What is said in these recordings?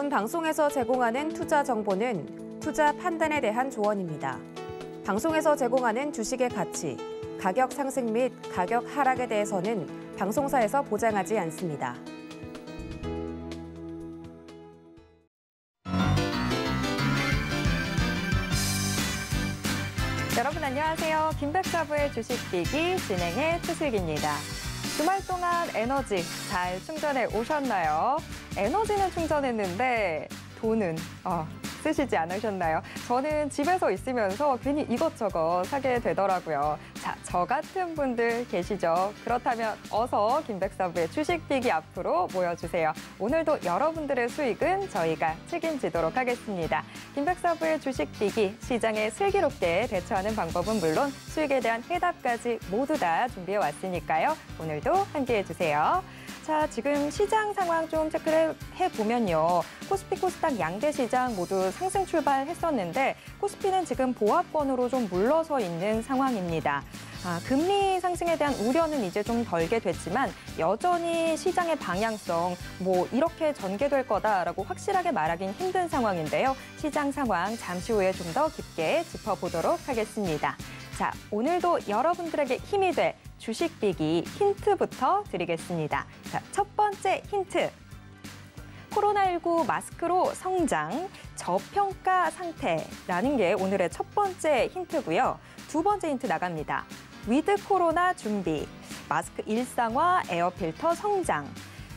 본 방송에서 제공하는 투자 정보는 투자 판단에 대한 조언입니다. 방송에서 제공하는 주식의 가치, 가격 상승 및 가격 하락에 대해서는 방송사에서 보장하지 않습니다. 여러분 안녕하세요. 김백사부의 주식기기 진행의 추슬기입니다 주말 동안 에너지 잘 충전해 오셨나요? 에너지는 충전했는데 돈은 어, 쓰시지 않으셨나요? 저는 집에서 있으면서 괜히 이것저것 사게 되더라고요. 자, 저 같은 분들 계시죠? 그렇다면 어서 김백사부의 주식비기 앞으로 모여주세요. 오늘도 여러분들의 수익은 저희가 책임지도록 하겠습니다. 김백사부의 주식비기 시장에 슬기롭게 대처하는 방법은 물론 수익에 대한 해답까지 모두 다 준비해왔으니까요. 오늘도 함께해주세요. 자, 지금 시장 상황 좀 체크를 해보면요. 코스피, 코스닥 양대 시장 모두 상승 출발했었는데 코스피는 지금 보합권으로 좀 물러서 있는 상황입니다. 아, 금리 상승에 대한 우려는 이제 좀 덜게 됐지만 여전히 시장의 방향성 뭐 이렇게 전개될 거다라고 확실하게 말하긴 힘든 상황인데요. 시장 상황 잠시 후에 좀 더 깊게 짚어보도록 하겠습니다. 자, 오늘도 여러분들에게 힘이 될 주식 비기 힌트부터 드리겠습니다. 자, 첫 번째 힌트. 코로나19 마스크로 성장, 저평가 상태라는 게 오늘의 첫 번째 힌트고요. 두 번째 힌트 나갑니다. 위드 코로나 준비, 마스크 일상화, 에어필터 성장.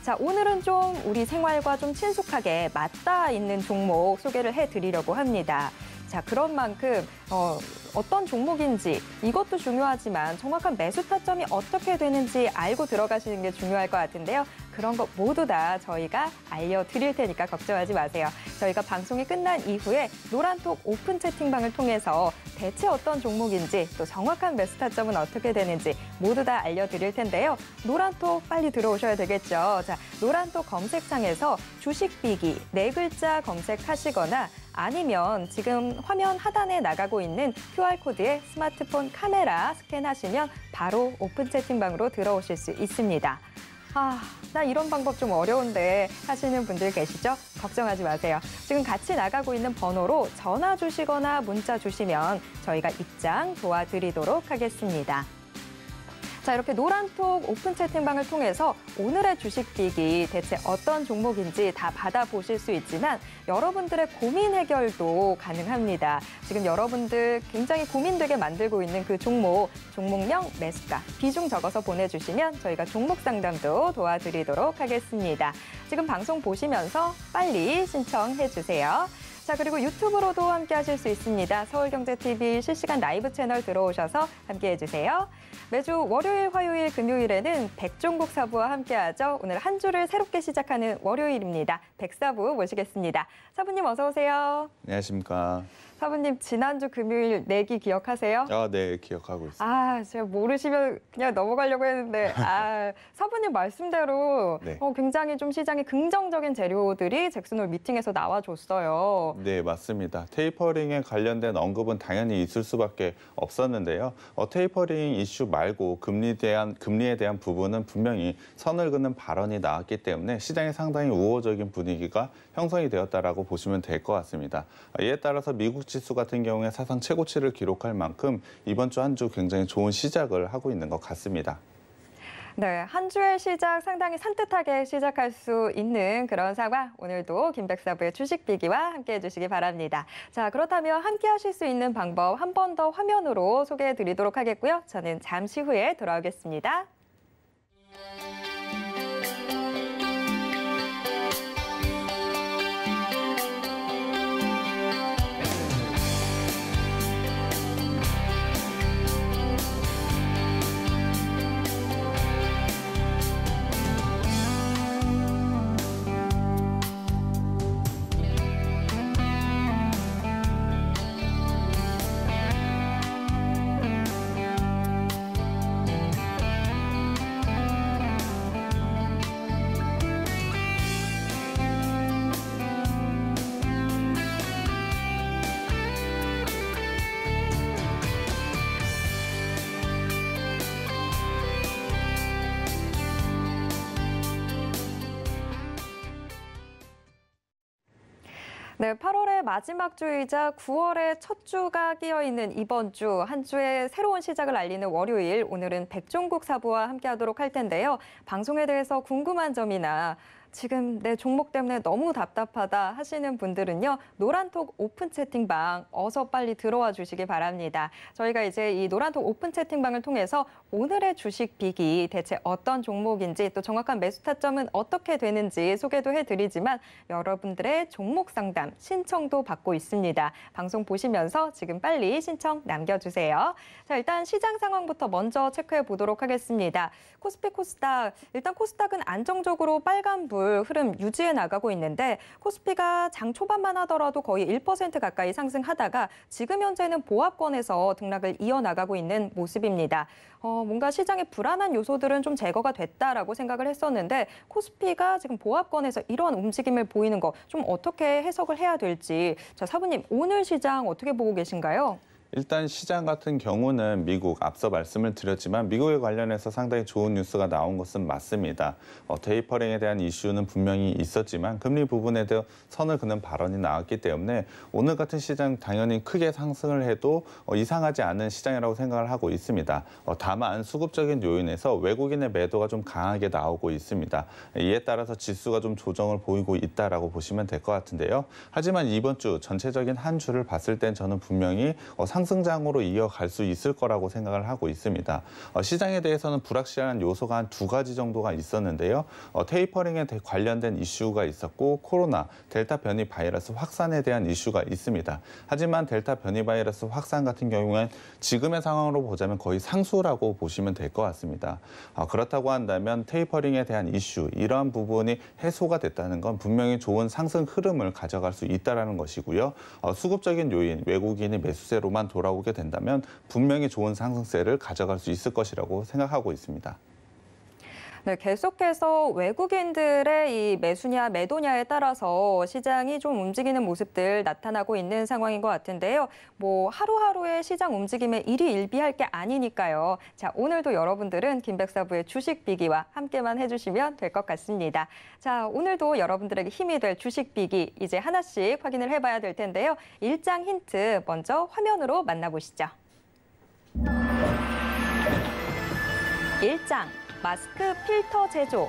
자, 오늘은 좀 우리 생활과 좀 친숙하게 맞닿아 있는 종목 소개를 해드리려고 합니다. 자, 그런 만큼 어, 어떤 종목인지 이것도 중요하지만 정확한 매수 타점이 어떻게 되는지 알고 들어가시는 게 중요할 것 같은데요. 그런 거 모두 다 저희가 알려드릴 테니까 걱정하지 마세요. 저희가 방송이 끝난 이후에 노란톡 오픈 채팅방을 통해서 대체 어떤 종목인지 또 정확한 매수 타점은 어떻게 되는지 모두 다 알려드릴 텐데요. 노란톡 빨리 들어오셔야 되겠죠. 자, 노란톡 검색창에서 주식비기 네 글자 검색하시거나 아니면 지금 화면 하단에 나가고 있는 QR코드에 스마트폰 카메라 스캔하시면 바로 오픈 채팅방으로 들어오실 수 있습니다. 아, 나 이런 방법 좀 어려운데 하시는 분들 계시죠? 걱정하지 마세요. 지금 같이 나가고 있는 번호로 전화 주시거나 문자 주시면 저희가 입장 도와드리도록 하겠습니다. 자, 이렇게 노란톡 오픈 채팅방을 통해서 오늘의 주식 빅이 대체 어떤 종목인지 다 받아보실 수 있지만 여러분들의 고민 해결도 가능합니다. 지금 여러분들 굉장히 고민되게 만들고 있는 그 종목, 종목명, 매수가, 비중 적어서 보내주시면 저희가 종목 상담도 도와드리도록 하겠습니다. 지금 방송 보시면서 빨리 신청해 주세요. 자, 그리고 유튜브로도 함께 하실 수 있습니다. 서울경제TV 실시간 라이브 채널 들어오셔서 함께 해주세요. 매주 월요일, 화요일, 금요일에는 백종국 사부와 함께하죠. 오늘 한 주를 새롭게 시작하는 월요일입니다. 백사부 모시겠습니다. 사부님 어서 오세요. 안녕하십니까. 사부님 지난주 금요일 내기 기억하세요? 아, 네, 기억하고 있어요. 아, 제가 모르시면 그냥 넘어가려고 했는데 아, 사부님 말씀대로 네. 어, 굉장히 좀 시장에 긍정적인 재료들이 잭슨홀 미팅에서 나와줬어요. 네, 맞습니다. 테이퍼링에 관련된 언급은 당연히 있을 수밖에 없었는데요. 어, 테이퍼링 이슈 말고 금리 대한 금리에 대한 부분은 분명히 선을 긋는 발언이 나왔기 때문에 시장에 상당히 우호적인 분위기가 형성이 되었다라고 보시면 될 것 같습니다. 이에 따라서 미국 지수 같은 경우에 사상 최고치를 기록할 만큼 이번 주 한주 주 굉장히 좋은 시작을 하고 있는 것 같습니다. 네, 한 주의 시작 상당히 산뜻하게 시작할 수 있는 그런 상황 오늘도 김백사부의 주식 비기와 함께해 주시기 바랍니다. 자, 그렇다면 함께 하실 수 있는 방법 한 번 더 화면으로 소개해 드리도록 하겠고요. 저는 잠시 후에 돌아오겠습니다. 네, 8월의 마지막 주이자 9월의 첫 주가 끼어 있는 이번 주 한 주의 새로운 시작을 알리는 월요일 오늘은 백종국 사부와 함께하도록 할 텐데요. 방송에 대해서 궁금한 점이나 지금 내 종목 때문에 너무 답답하다 하시는 분들은요. 노란톡 오픈 채팅방 어서 빨리 들어와 주시기 바랍니다. 저희가 이제 이 노란톡 오픈 채팅방을 통해서 오늘의 주식 비기 대체 어떤 종목인지 또 정확한 매수 타점은 어떻게 되는지 소개도 해드리지만 여러분들의 종목 상담 신청도 받고 있습니다. 방송 보시면서 지금 빨리 신청 남겨주세요. 자 일단 시장 상황부터 먼저 체크해 보도록 하겠습니다. 코스피 코스닥 일단 코스닥은 안정적으로 빨간불 돌 흐름 유지해 나가고 있는데 코스피가 장 초반만 하더라도 거의 1% 가까이 상승하다가 지금 현재는 보합권에서 등락을 이어나가고 있는 모습입니다. 어, 뭔가 시장의 불안한 요소들은 좀 제거가 됐다라고 생각을 했었는데 코스피가 지금 보합권에서 이런 움직임을 보이는 거 좀 어떻게 해석을 해야 될지 자 사부님 오늘 시장 어떻게 보고 계신가요? 일단 시장 같은 경우는 미국 앞서 말씀을 드렸지만 미국에 관련해서 상당히 좋은 뉴스가 나온 것은 맞습니다. 어, 테이퍼링에 대한 이슈는 분명히 있었지만 금리 부분에 대해 선을 그는 발언이 나왔기 때문에 오늘 같은 시장 당연히 크게 상승을 해도 어, 이상하지 않은 시장이라고 생각을 하고 있습니다. 어, 다만 수급적인 요인에서 외국인의 매도가 좀 강하게 나오고 있습니다. 이에 따라서 지수가 좀 조정을 보이고 있다라고 보시면 될 것 같은데요. 하지만 이번 주 전체적인 한 주를 봤을 땐 저는 분명히 어, 상 상승장으로 이어갈 수 있을 거라고 생각을 하고 있습니다. 어, 시장에 대해서는 불확실한 요소가 한 두 가지 정도가 있었는데요. 어, 테이퍼링에 관련된 이슈가 있었고 코로나, 델타 변이 바이러스 확산에 대한 이슈가 있습니다. 하지만 델타 변이 바이러스 확산 같은 경우엔 지금의 상황으로 보자면 거의 상수라고 보시면 될 것 같습니다. 어, 그렇다고 한다면 테이퍼링에 대한 이슈, 이러한 부분이 해소가 됐다는 건 분명히 좋은 상승 흐름을 가져갈 수 있다는 것이고요. 수급적인 요인, 외국인의 매수세로만 돌아오게 된다면 분명히 좋은 상승세를 가져갈 수 있을 것이라고 생각하고 있습니다. 네, 계속해서 외국인들의 이 매수냐 매도냐에 따라서 시장이 좀 움직이는 모습들 나타나고 있는 상황인 것 같은데요. 뭐 하루하루의 시장 움직임에 일희일비할 게 아니니까요. 자, 오늘도 여러분들은 김백사부의 주식 비기와 함께만 해주시면 될 것 같습니다. 자, 오늘도 여러분들에게 힘이 될 주식 비기 이제 하나씩 확인을 해봐야 될 텐데요. 일장 힌트 먼저 화면으로 만나보시죠. 일장 마스크 필터 제조,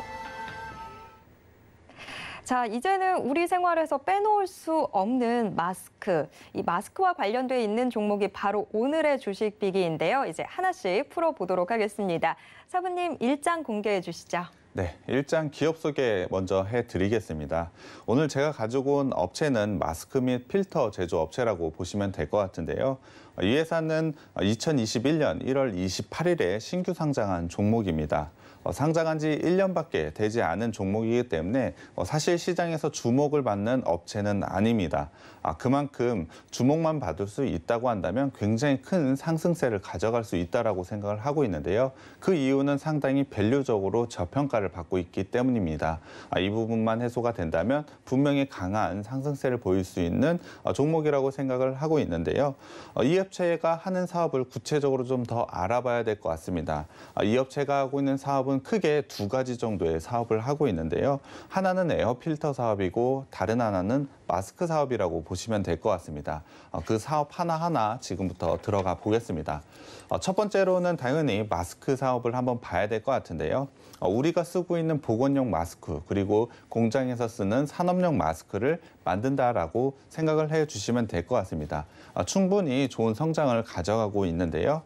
자, 이제는 우리 생활에서 빼놓을 수 없는 마스크. 이 마스크와 관련돼 있는 종목이 바로 오늘의 주식 비기인데요. 이제 하나씩 풀어보도록 하겠습니다. 사부님 일장 공개해 주시죠. 네, 일장 기업 소개 먼저 해드리겠습니다. 오늘 제가 가지고 온 업체는 마스크 및 필터 제조 업체라고 보시면 될 것 같은데요. 이 회사는 2021년 1월 28일에 신규 상장한 종목입니다. 어, 상장한 지 1년밖에 되지 않은 종목이기 때문에 어, 사실 시장에서 주목을 받는 업체는 아닙니다. 아, 그만큼 주목만 받을 수 있다고 한다면 굉장히 큰 상승세를 가져갈 수있다고 생각을 하고 있는데요. 그 이유는 상당히 밸류적으로 저평가를 받고 있기 때문입니다. 아, 이 부분만 해소가 된다면 분명히 강한 상승세를 보일 수 있는 어, 종목이라고 생각을 하고 있는데요. 이 업체가 하는 사업을 구체적으로 좀 더 알아봐야 될 것 같습니다. 아, 이 업체가 하고 있는 사업은 한국은 크게 두 가지 정도의 사업을 하고 있는데요. 하나는 에어 필터 사업이고 다른 하나는 마스크 사업이라고 보시면 될 것 같습니다. 어, 그 사업 하나하나 지금부터 들어가 보겠습니다. 어, 첫 번째로는 당연히 마스크 사업을 한번 봐야 될 것 같은데요. 어, 우리가 쓰고 있는 보건용 마스크 그리고 공장에서 쓰는 산업용 마스크를 만든다라고 생각을 해주시면 될 것 같습니다. 충분히 좋은 성장을 가져가고 있는데요.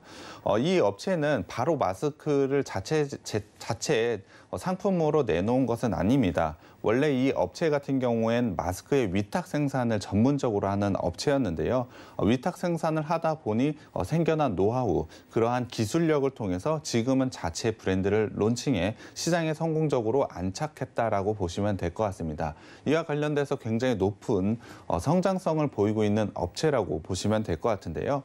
이 업체는 바로 마스크를 자체, 자체 상품으로 내놓은 것은 아닙니다. 원래 이 업체 같은 경우엔 마스크의 위탁 생산을 전문적으로 하는 업체였는데요. 어, 위탁 생산을 하다 보니 어, 생겨난 노하우, 그러한 기술력을 통해서 지금은 자체 브랜드를 론칭해 시장에 성공적으로 안착했다라고 보시면 될 것 같습니다. 이와 관련돼서 굉장히 높은 어, 성장성을 보이고 있는 업체라고 보시면 될 것 같은데요.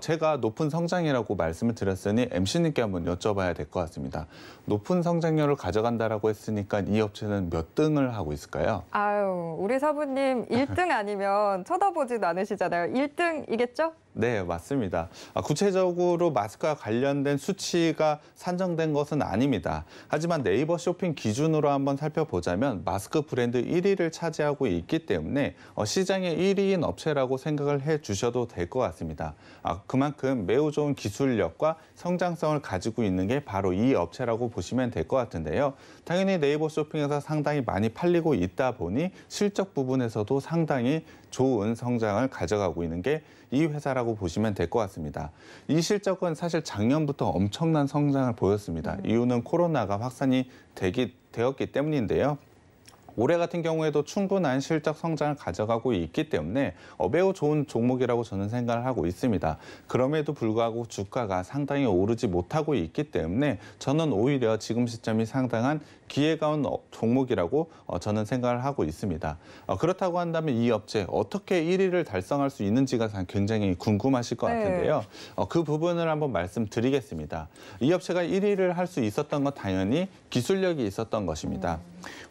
제가 높은 성장이라고 말씀을 드렸으니 MC님께 한번 여쭤봐야 될 것 같습니다. 높은 성장률을 가져간다라고 했으니까 이 업체는 몇 등? 흥분을 하고 있을까요? 아유, 우리 사부님 1등 아니면 쳐다보지도 않으시잖아요. 1등이겠죠? 네, 맞습니다. 아, 구체적으로 마스크와 관련된 수치가 산정된 것은 아닙니다. 하지만 네이버 쇼핑 기준으로 한번 살펴보자면 마스크 브랜드 1위를 차지하고 있기 때문에 어, 시장의 1위인 업체라고 생각을 해주셔도 될 것 같습니다. 아, 그만큼 매우 좋은 기술력과 성장성을 가지고 있는 게 바로 이 업체라고 보시면 될 것 같은데요. 당연히 네이버 쇼핑에서 상당히 많이 팔리고 있다 보니 실적 부분에서도 상당히 좋은 성장을 가져가고 있는 게 이 회사라고 보시면 될 것 같습니다. 이 실적은 사실 작년부터 엄청난 성장을 보였습니다. 음. 이유는 코로나가 확산이 되기, 되었기 때문인데요. 올해 같은 경우에도 충분한 실적 성장을 가져가고 있기 때문에 어, 매우 좋은 종목이라고 저는 생각을 하고 있습니다. 그럼에도 불구하고 주가가 상당히 오르지 못하고 있기 때문에 저는 오히려 지금 시점이 상당한 기회가 온 종목이라고 어, 저는 생각을 하고 있습니다. 어, 그렇다고 한다면 이 업체 어떻게 1위를 달성할 수 있는지가 굉장히 궁금하실 것 네. 같은데요. 네. 그 부분을 한번 말씀드리겠습니다. 이 업체가 1위를 할 수 있었던 건 당연히 기술력이 있었던 것입니다.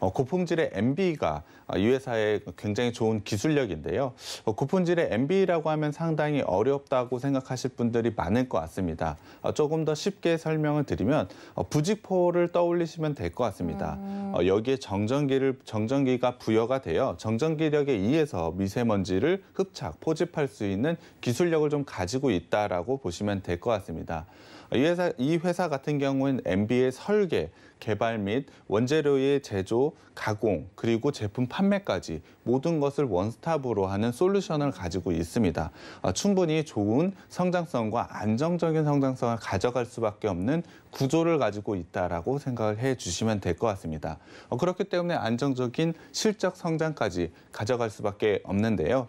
음. 고품질의 MB가 이 회사의 굉장히 좋은 기술력인데요. 고품질의 MB라고 하면 상당히 어렵다고 생각하실 분들이 많을 것 같습니다. 조금 더 쉽게 설명을 드리면 부직포를 떠올리시면 될 것 같습니다. 있습니다. 음. 어, 여기에 정전기를 정전기가 부여가 되어 정전기력에 의해서 미세먼지를 흡착, 포집할 수 있는 기술력을 좀 가지고 있다라고 보시면 될 것 같습니다. 이 회사, 이 회사 같은 경우는 MB의 설계, 개발 및 원재료의 제조, 가공, 그리고 제품 판매까지 모든 것을 원스톱으로 하는 솔루션을 가지고 있습니다. 아, 충분히 좋은 성장성과 안정적인 성장성을 가져갈 수밖에 없는 구조를 가지고 있다라고 생각을 해 주시면 될 것 같습니다. 어, 그렇기 때문에 안정적인 실적 성장까지 가져갈 수밖에 없는데요.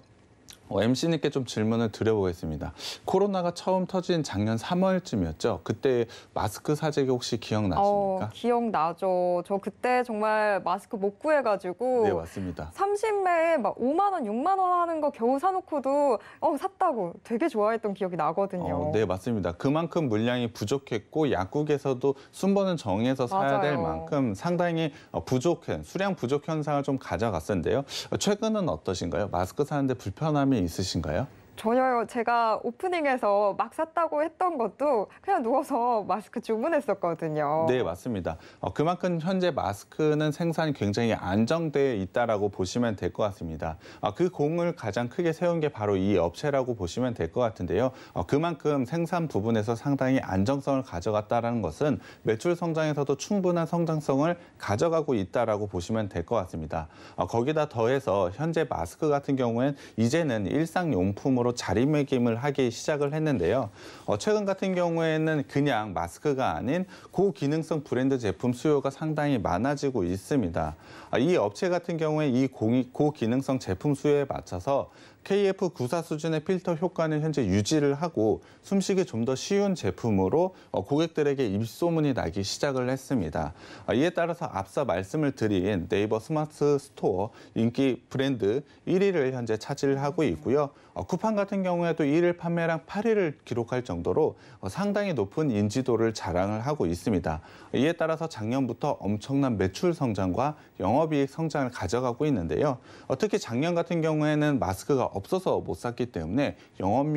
어, MC님께 좀 질문을 드려보겠습니다. 코로나가 처음 터진 작년 3월쯤이었죠. 그때 마스크 사재기 혹시 기억나십니까? 어, 기억나죠. 저 그때 정말 마스크 못 구해가지고 네, 맞습니다. 30매에 막 5만 원, 6만 원 하는 거 겨우 사놓고도 어, 샀다고 되게 좋아했던 기억이 나거든요. 어, 네, 맞습니다. 그만큼 물량이 부족했고 약국에서도 순번은 정해서 사야 맞아요. 될 만큼 상당히 어, 부족한, 수량 부족 현상을 좀 가져갔었는데요. 최근은 어떠신가요? 마스크 사는데 불편함이 있으신가요? 전혀요. 제가 오프닝에서 막 샀다고 했던 것도 그냥 누워서 마스크 주문했었거든요. 네, 맞습니다. 어, 그만큼 현재 마스크는 생산이 굉장히 안정되어 있다라고 보시면 될 것 같습니다. 어, 그 공을 가장 크게 세운 게 바로 이 업체라고 보시면 될 것 같은데요. 어, 그만큼 생산 부분에서 상당히 안정성을 가져갔다라는 것은 매출 성장에서도 충분한 성장성을 가져가고 있다라고 보시면 될 것 같습니다. 어, 거기다 더해서 현재 마스크 같은 경우엔 이제는 일상용품으로 정로 자리매김을 하기 시작을 했는데요. 어, 최근 같은 경우에는 그냥 마스크가 아닌 고기능성 브랜드 제품 수요가 상당히 많아지고 있습니다. 아, 이 업체 같은 경우에 이 고기능성 제품 수요에 맞춰서 KF94 수준의 필터 효과는 현재 유지를 하고 숨쉬기 좀 더 쉬운 제품으로 어, 고객들에게 입소문이 나기 시작을 했습니다. 아, 이에 따라서 앞서 말씀을 드린 네이버 스마트 스토어 인기 브랜드 1위를 현재 차지하고 있고요. 어, 쿠팡 같은 경우에도 1일 판매량 8위를 기록할 정도로 어, 상당히 높은 인지도를 자랑을 하고 있습니다. 이에 따라서 작년부터 엄청난 매출 성장과 영업이익 성장을 가져가고 있는데요. 특히 작년 같은 경우에는 마스크가 없어서 못 샀기 때문에 영업,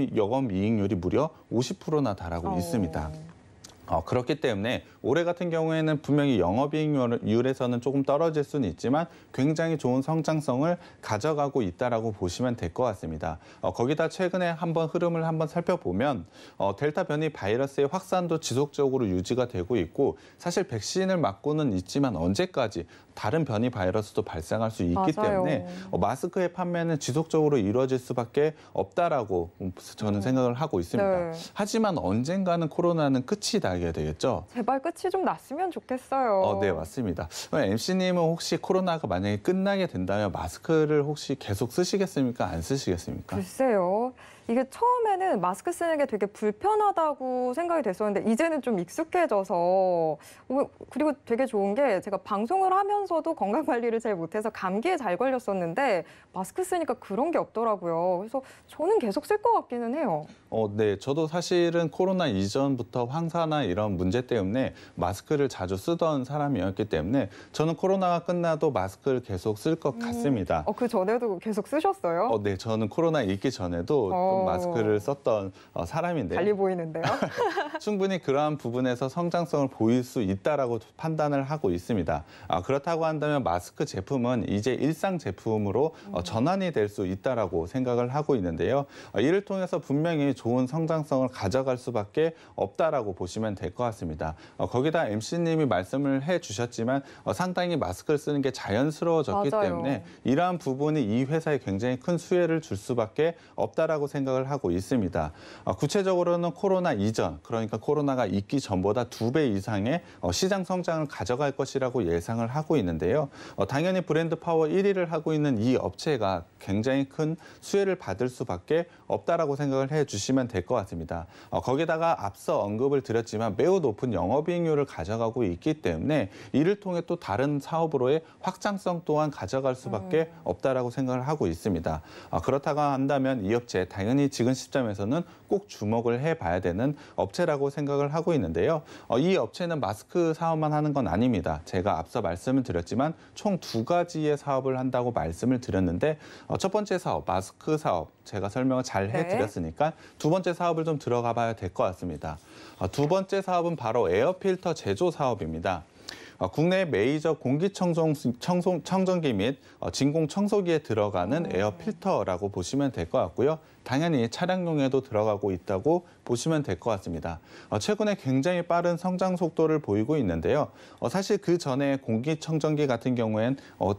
이익률이 무려 50%나 달하고 오. 있습니다. 어, 그렇기 때문에 올해 같은 경우에는 분명히 영업이익률에서는 조금 떨어질 수는 있지만 굉장히 좋은 성장성을 가져가고 있다라고 보시면 될 것 같습니다. 어, 거기다 최근에 한번 흐름을 한번 살펴보면 어, 델타 변이 바이러스의 확산도 지속적으로 유지가 되고 있고 사실 백신을 맞고는 있지만 언제까지 다른 변이 바이러스도 발생할 수 있기 맞아요. 때문에 어, 마스크의 판매는 지속적으로 이루어질 수밖에 없다라고 저는 음. 생각을 하고 있습니다. 네. 하지만 언젠가는 코로나는 끝이다. 이야기가 되겠죠. 제발 끝이 좀 났으면 좋겠어요. 어, 네, 맞습니다. MC님은 혹시 코로나가 만약에 끝나게 된다면 마스크를 혹시 계속 쓰시겠습니까? 안 쓰시겠습니까? 글쎄요. 이게 처음에는 마스크 쓰는 게 되게 불편하다고 생각이 됐었는데 이제는 좀 익숙해져서 어, 그리고 되게 좋은 게 제가 방송을 하면서도 건강 관리를 잘 못해서 감기에 잘 걸렸었는데 마스크 쓰니까 그런 게 없더라고요. 그래서 저는 계속 쓸 것 같기는 해요. 어, 네. 저도 사실은 코로나 이전부터 황사나 이런 문제 때문에 마스크를 자주 쓰던 사람이었기 때문에 저는 코로나가 끝나도 마스크를 계속 쓸것 음. 같습니다. 어, 그 전에도 계속 쓰셨어요? 어, 네. 저는 코로나 있기 전에도 어... 좀 마스크를 썼던 어, 사람인데. 달리 보이는데요? 충분히 그러한 부분에서 성장성을 보일 수 있다라고 판단을 하고 있습니다. 아, 그렇다고 한다면 마스크 제품은 이제 일상 제품으로 어, 음... 전환이 될 수 있다라고 생각을 하고 있는데요. 어, 이를 통해서 분명히 좋은 성장성을 가져갈 수밖에 없다라고 보시면 될 것 같습니다. 어, 거기다 MC님이 말씀을 해주셨지만 어, 상당히 마스크를 쓰는 게 자연스러워졌기 맞아요. 때문에 이러한 부분이 이 회사에 굉장히 큰 수혜를 줄 수밖에 없다라고 생각을 하고 있습니다. 어, 구체적으로는 코로나 이전, 그러니까 코로나가 있기 전보다 두 배 이상의 어, 시장 성장을 가져갈 것이라고 예상을 하고 있는데요. 어, 당연히 브랜드 파워 1위를 하고 있는 이 업체가 굉장히 큰 수혜를 받을 수밖에 없다라고 생각을 해주시. 보시면 될것 같습니다. 어, 거기다가 앞서 언급을 드렸지만 매우 높은 영업이익률을 가져가고 있기 때문에 이를 통해 또 다른 사업으로의 확장성 또한 가져갈 수밖에 음. 없다라고 생각을 하고 있습니다. 어, 그렇다고 한다면 이 업체 당연히 지금 시점에서는 꼭 주목을 해봐야 되는 업체라고 생각을 하고 있는데요. 어, 이 업체는 마스크 사업만 하는 건 아닙니다. 제가 앞서 말씀을 드렸지만 총 두 가지의 사업을 한다고 말씀을 드렸는데 어, 첫 번째 사업 마스크 사업 제가 설명을 잘 네. 해드렸으니까 네. 두 번째 사업을 좀 들어가 봐야 될 것 같습니다. 어, 두 번째 사업은 바로 에어필터 제조 사업입니다. 어, 국내 메이저 공기청정 청소, 청정기 및 어, 진공 청소기에 들어가는 음. 에어 필터라고 보시면 될 것 같고요. 당연히 차량용에도 들어가고 있다고 보시면 될 것 같습니다. 어, 최근에 굉장히 빠른 성장 속도를 보이고 있는데요. 사실 그 전에 공기청정기 같은 경우엔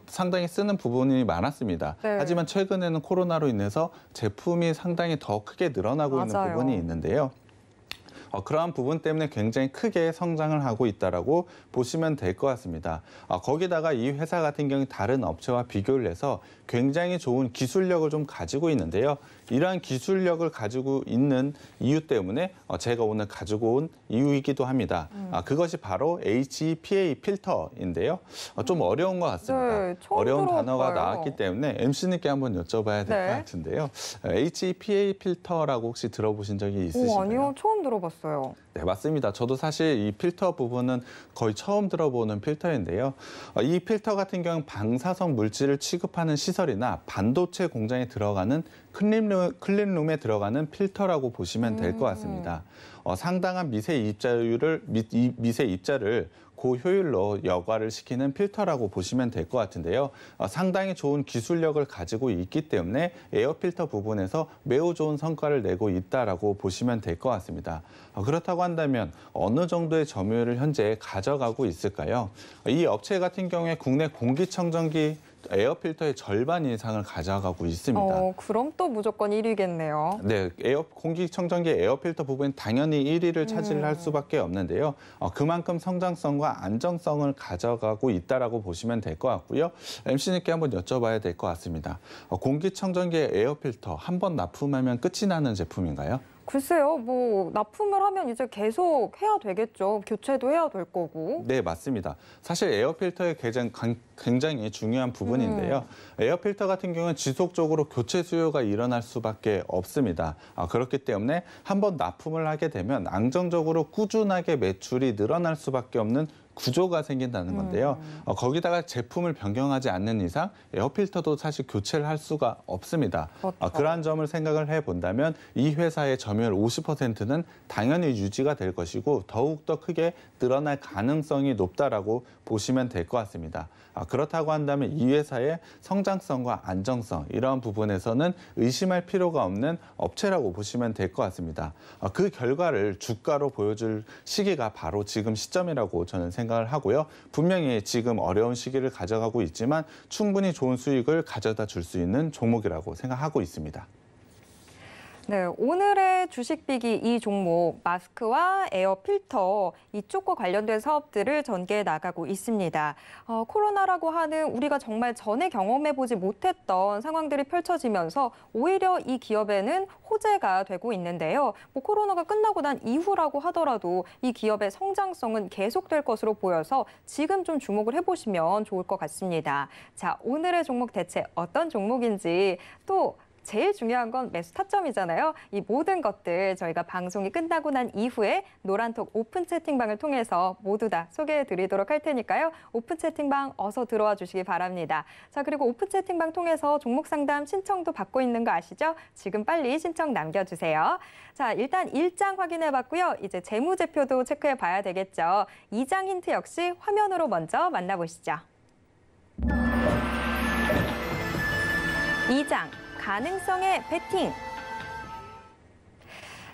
상당히 쓰는 부분이 많았습니다. 네. 하지만 최근에는 코로나로 인해서 제품이 상당히 더 크게 늘어나고 맞아요. 있는 부분이 있는데요. 어, 그러한 부분 때문에 굉장히 크게 성장을 하고 있다라고 보시면 될 것 같습니다. 어, 거기다가 이 회사 같은 경우 다른 업체와 비교를 해서 굉장히 좋은 기술력을 좀 가지고 있는데요. 이러한 기술력을 가지고 있는 이유 때문에 어, 제가 오늘 가지고 온 이유이기도 합니다. 음. 그것이 바로 HPA e 필터인데요. 어, 좀 어려운 것 같습니다. 네, 어려운 단어가 봐요. 나왔기 때문에 MC님께 한번 여쭤봐야 될것 네. 같은데요. 어, HPA e 필터라고 혹시 들어보신 적이 있으신가요? 오, 아니요, 처음 들어봤어요. 네, 맞습니다. 저도 사실 이 필터 부분은 거의 처음 들어보는 필터인데요. 이 필터 같은 경우 는 방사성 물질을 취급하는 시설이나 반도체 공장에 들어가는 클린룸, 클린룸에 들어가는 필터라고 보시면 될것 음. 같습니다. 어, 상당한 미세 입자율을 미, 이, 미세 입자를 고효율로 그 여과를 시키는 필터라고 보시면 될 것 같은데요. 어, 상당히 좋은 기술력을 가지고 있기 때문에 에어 필터 부분에서 매우 좋은 성과를 내고 있다라고 보시면 될 것 같습니다. 어, 그렇다고 한다면 어느 정도의 점유율을 현재 가져가고 있을까요? 이 업체 같은 경우에 국내 공기청정기 에어 필터의 절반 이상을 가져가고 있습니다. 어, 그럼 또 무조건 1위겠네요. 네, 에어 공기청정기 에어 필터 부분은 당연히 1위를 차지할 음. 수밖에 없는데요. 어, 그만큼 성장성과 안정성을 가져가고 있다라고 보시면 될 것 같고요. MC님께 한번 여쭤봐야 될 것 같습니다. 어, 공기청정기 에어 필터 한 번 납품하면 끝이 나는 제품인가요? 글쎄요, 뭐 납품을 하면 이제 계속 해야 되겠죠. 교체도 해야 될 거고. 네, 맞습니다. 사실 에어필터의 개장 굉장히 중요한 부분인데요. 음. 에어필터 같은 경우는 지속적으로 교체 수요가 일어날 수밖에 없습니다. 아, 그렇기 때문에 한 번 납품을 하게 되면 안정적으로 꾸준하게 매출이 늘어날 수밖에 없는 구조가 생긴다는 건데요. 음. 어, 거기다가 제품을 변경하지 않는 이상 에어필터도 사실 교체를 할 수가 없습니다. 어, 그렇죠. 어, 그러한 점을 생각을 해본다면 이 회사의 점유율 50%는 당연히 유지가 될 것이고 더욱더 크게 늘어날 가능성이 높다라고 보시면 될 것 같습니다. 아, 그렇다고 한다면 이 회사의 성장성과 안정성 이러한 부분에서는 의심할 필요가 없는 업체라고 보시면 될 것 같습니다. 아, 그 결과를 주가로 보여줄 시기가 바로 지금 시점이라고 저는 생각을 하고요. 분명히 지금 어려운 시기를 가져가고 있지만 충분히 좋은 수익을 가져다 줄 수 있는 종목이라고 생각하고 있습니다. 네, 오늘의 주식비기 이 종목 마스크와 에어 필터 이쪽과 관련된 사업들을 전개해 나가고 있습니다. 어, 코로나라고 하는 우리가 정말 전에 경험해 보지 못했던 상황들이 펼쳐지면서 오히려 이 기업에는 호재가 되고 있는데요. 뭐 코로나가 끝나고 난 이후라고 하더라도 이 기업의 성장성은 계속될 것으로 보여서 지금 좀 주목을 해보시면 좋을 것 같습니다. 자, 오늘의 종목 대체 어떤 종목인지 또 제일 중요한 건 매수 타점이잖아요. 이 모든 것들 저희가 방송이 끝나고 난 이후에 노란톡 오픈 채팅방을 통해서 모두 다 소개해 드리도록 할 테니까요. 오픈 채팅방 어서 들어와 주시기 바랍니다. 자, 그리고 오픈 채팅방 통해서 종목 상담 신청도 받고 있는 거 아시죠? 지금 빨리 신청 남겨주세요. 자, 일단 1장 확인해 봤고요. 이제 재무제표도 체크해 봐야 되겠죠. 2장 힌트 역시 화면으로 먼저 만나보시죠. 2장 가능성의 배팅.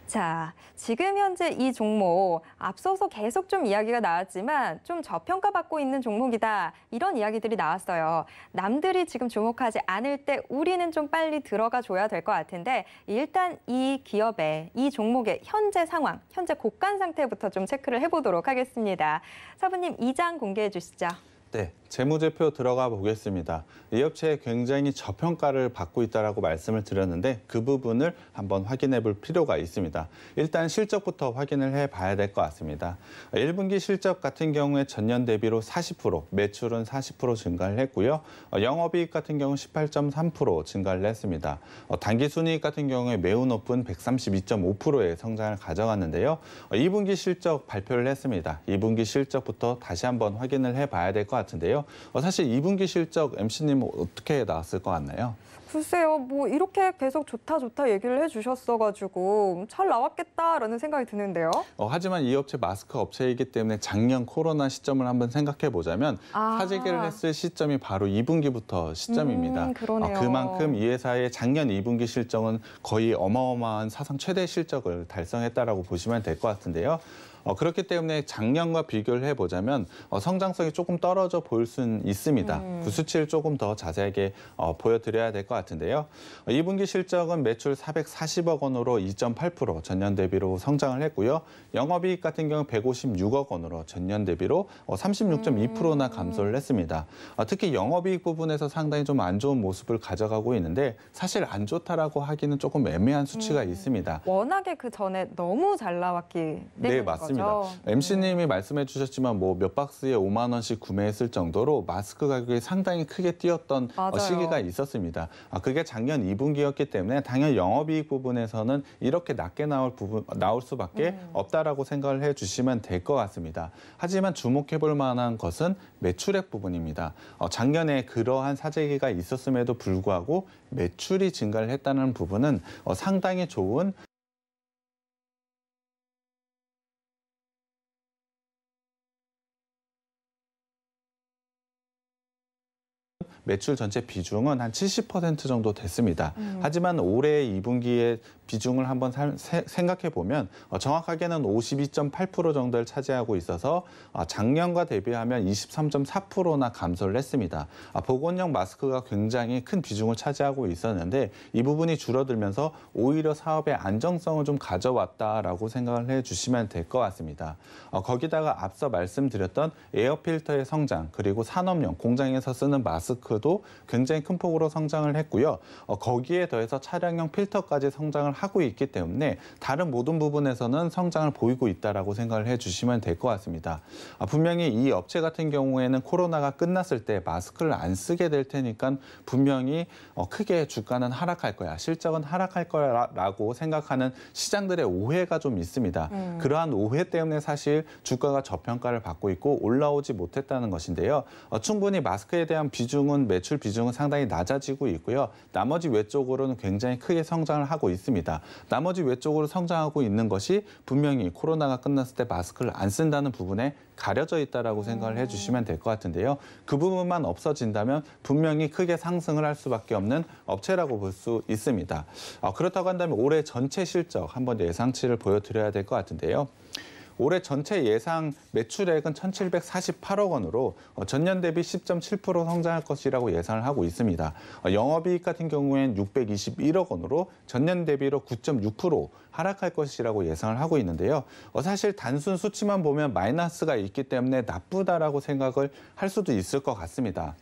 자, 지금 현재 이 종목 앞서서 계속 좀 이야기가 나왔지만 좀 저평가받고 있는 종목이다. 이런 이야기들이 나왔어요. 남들이 지금 주목하지 않을 때 우리는 좀 빨리 들어가 줘야 될 것 같은데 일단 이 기업의 이 종목의 현재 상황, 현재 곡간 상태부터 좀 체크를 해보도록 하겠습니다. 사부님 이장 공개해 주시죠. 네, 재무제표 들어가 보겠습니다. 이 업체 굉장히 저평가를 받고 있다라고 말씀을 드렸는데 그 부분을 한번 확인해 볼 필요가 있습니다. 일단 실적부터 확인을 해 봐야 될 것 같습니다. 1분기 실적 같은 경우에 전년 대비로 40%, 매출은 40% 증가를 했고요. 어, 영업이익 같은 경우 18.3% 증가를 했습니다. 어, 단기 순이익 같은 경우에 매우 높은 132.5%의 성장을 가져갔는데요. 2분기 어, 실적 발표를 했습니다. 2분기 실적부터 다시 한번 확인을 해 봐야 될 것 같습니다. 것 같은데요. 어, 사실 2분기 실적 MC님 어떻게 나왔을 것 같나요? 글쎄요, 뭐 이렇게 계속 좋다 좋다 얘기를 해주셨어가지고 잘 나왔겠다라는 생각이 드는데요. 어, 하지만 이 업체 마스크 업체이기 때문에 작년 코로나 시점을 한번 생각해 보자면 아. 사재기를 했을 시점이 바로 2분기부터 시점입니다. 음, 그러네요. 어, 그만큼 이 회사의 작년 2분기 실적은 거의 어마어마한 사상 최대 실적을 달성했다라고 보시면 될 것 같은데요. 어, 그렇기 때문에 작년과 비교를 해보자면 어, 성장성이 조금 떨어져 보일 수는 있습니다. 음. 그 수치를 조금 더 자세하게 어, 보여드려야 될 것 같은데요. 어, 2분기 실적은 매출 440억 원으로 2.8% 전년 대비로 성장을 했고요. 영업이익 같은 경우 156억 원으로 전년 대비로 어, 36.2%나 음. 감소를 했습니다. 어, 특히 영업이익 부분에서 상당히 좀 안 좋은 모습을 가져가고 있는데 사실 안 좋다라고 하기는 조금 애매한 수치가 음. 있습니다. 워낙에 그 전에 너무 잘 나왔기 때문에 네 맞습니다. 맞니다 그렇죠. MC님이 네. 말씀해 주셨지만 뭐 몇 박스에 5만 원씩 구매했을 정도로 마스크 가격이 상당히 크게 뛰었던 어, 맞아요. 시기가 있었습니다. 아, 그게 작년 2분기였기 때문에 당연 영업이익 부분에서는 이렇게 낮게 나올 부분 나올 수밖에 음. 없다라고 생각을 해 주시면 될 것 같습니다. 하지만 주목해 볼 만한 것은 매출액 부분입니다. 어, 작년에 그러한 사재기가 있었음에도 불구하고 매출이 증가를 했다는 부분은 어, 상당히 좋은 매출 전체 비중은 한 70% 정도 됐습니다. 음. 하지만 올해 2분기에 비중을 한번 생각해 보면 어, 정확하게는 52.8% 정도를 차지하고 있어서 어, 작년과 대비하면 23.4%나 감소를 했습니다. 아, 보건용 마스크가 굉장히 큰 비중을 차지하고 있었는데 이 부분이 줄어들면서 오히려 사업의 안정성을 좀 가져왔다라고 생각을 해 주시면 될 것 같습니다. 어, 거기다가 앞서 말씀드렸던 에어필터의 성장 그리고 산업용 공장에서 쓰는 마스크도 굉장히 큰 폭으로 성장을 했고요. 거기에 더해서 차량용 필터까지 성장을 하고 있기 때문에 다른 모든 부분에서는 성장을 보이고 있다라고 생각을 해주시면 될 것 같습니다. 아, 분명히 이 업체 같은 경우에는 코로나가 끝났을 때 마스크를 안 쓰게 될 테니까 분명히 어, 크게 주가는 하락할 거야, 실적은 하락할 거야라고 생각하는 시장들의 오해가 좀 있습니다. 음. 그러한 오해 때문에 사실 주가가 저평가를 받고 있고 올라오지 못했다는 것인데요. 어, 충분히 마스크에 대한 비중은 매출 비중은 상당히 낮아지고 있고요. 나머지 외적으로는 굉장히 크게 성장을 하고 있습니다. 있습니다. 나머지 외적으로 성장하고 있는 것이 분명히 코로나가 끝났을 때 마스크를 안 쓴다는 부분에 가려져 있다라고 생각을 해주시면 될 것 같은데요. 그 부분만 없어진다면 분명히 크게 상승을 할 수밖에 없는 업체라고 볼 수 있습니다. 어, 그렇다고 한다면 올해 전체 실적 한번 예상치를 보여드려야 될 것 같은데요. 올해 전체 예상 매출액은 1,748억 원으로 어, 전년 대비 10.7% 성장할 것이라고 예상을 하고 있습니다. 어, 영업이익 같은 경우엔 621억 원으로 전년 대비로 9.6% 하락할 것이라고 예상을 하고 있는데요. 어, 사실 단순 수치만 보면 마이너스가 있기 때문에 나쁘다라고 생각을 할 수도 있을 것 같습니다.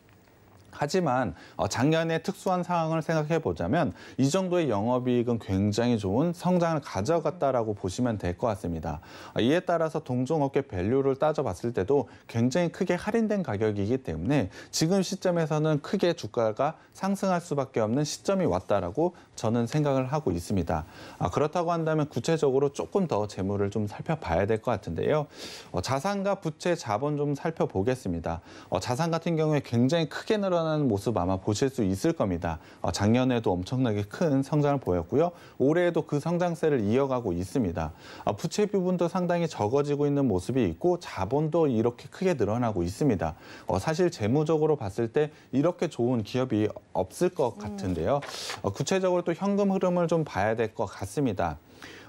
하지만 어, 작년에 특수한 상황을 생각해 보자면 이 정도의 영업이익은 굉장히 좋은 성장을 가져갔다라고 보시면 될 것 같습니다. 어, 이에 따라서 동종업계 밸류를 따져봤을 때도 굉장히 크게 할인된 가격이기 때문에 지금 시점에서는 크게 주가가 상승할 수밖에 없는 시점이 왔다라고 저는 생각을 하고 있습니다. 아, 그렇다고 한다면 구체적으로 조금 더 재물을 좀 살펴봐야 될 것 같은데요. 어, 자산과 부채 자본 좀 살펴보겠습니다. 자산 같은 경우에 굉장히 크게 늘어난 성장하는 모습 아마 보실 수 있을 겁니다. 어, 작년에도 엄청나게 큰 성장을 보였고요. 올해에도 그 성장세를 이어가고 있습니다. 어, 부채 부분도 상당히 적어지고 있는 모습이 있고 자본도 이렇게 크게 늘어나고 있습니다. 어, 사실 재무적으로 봤을 때 이렇게 좋은 기업이 없을 것 같은데요. 구체적으로 또 현금 흐름을 좀 봐야 될 것 같습니다.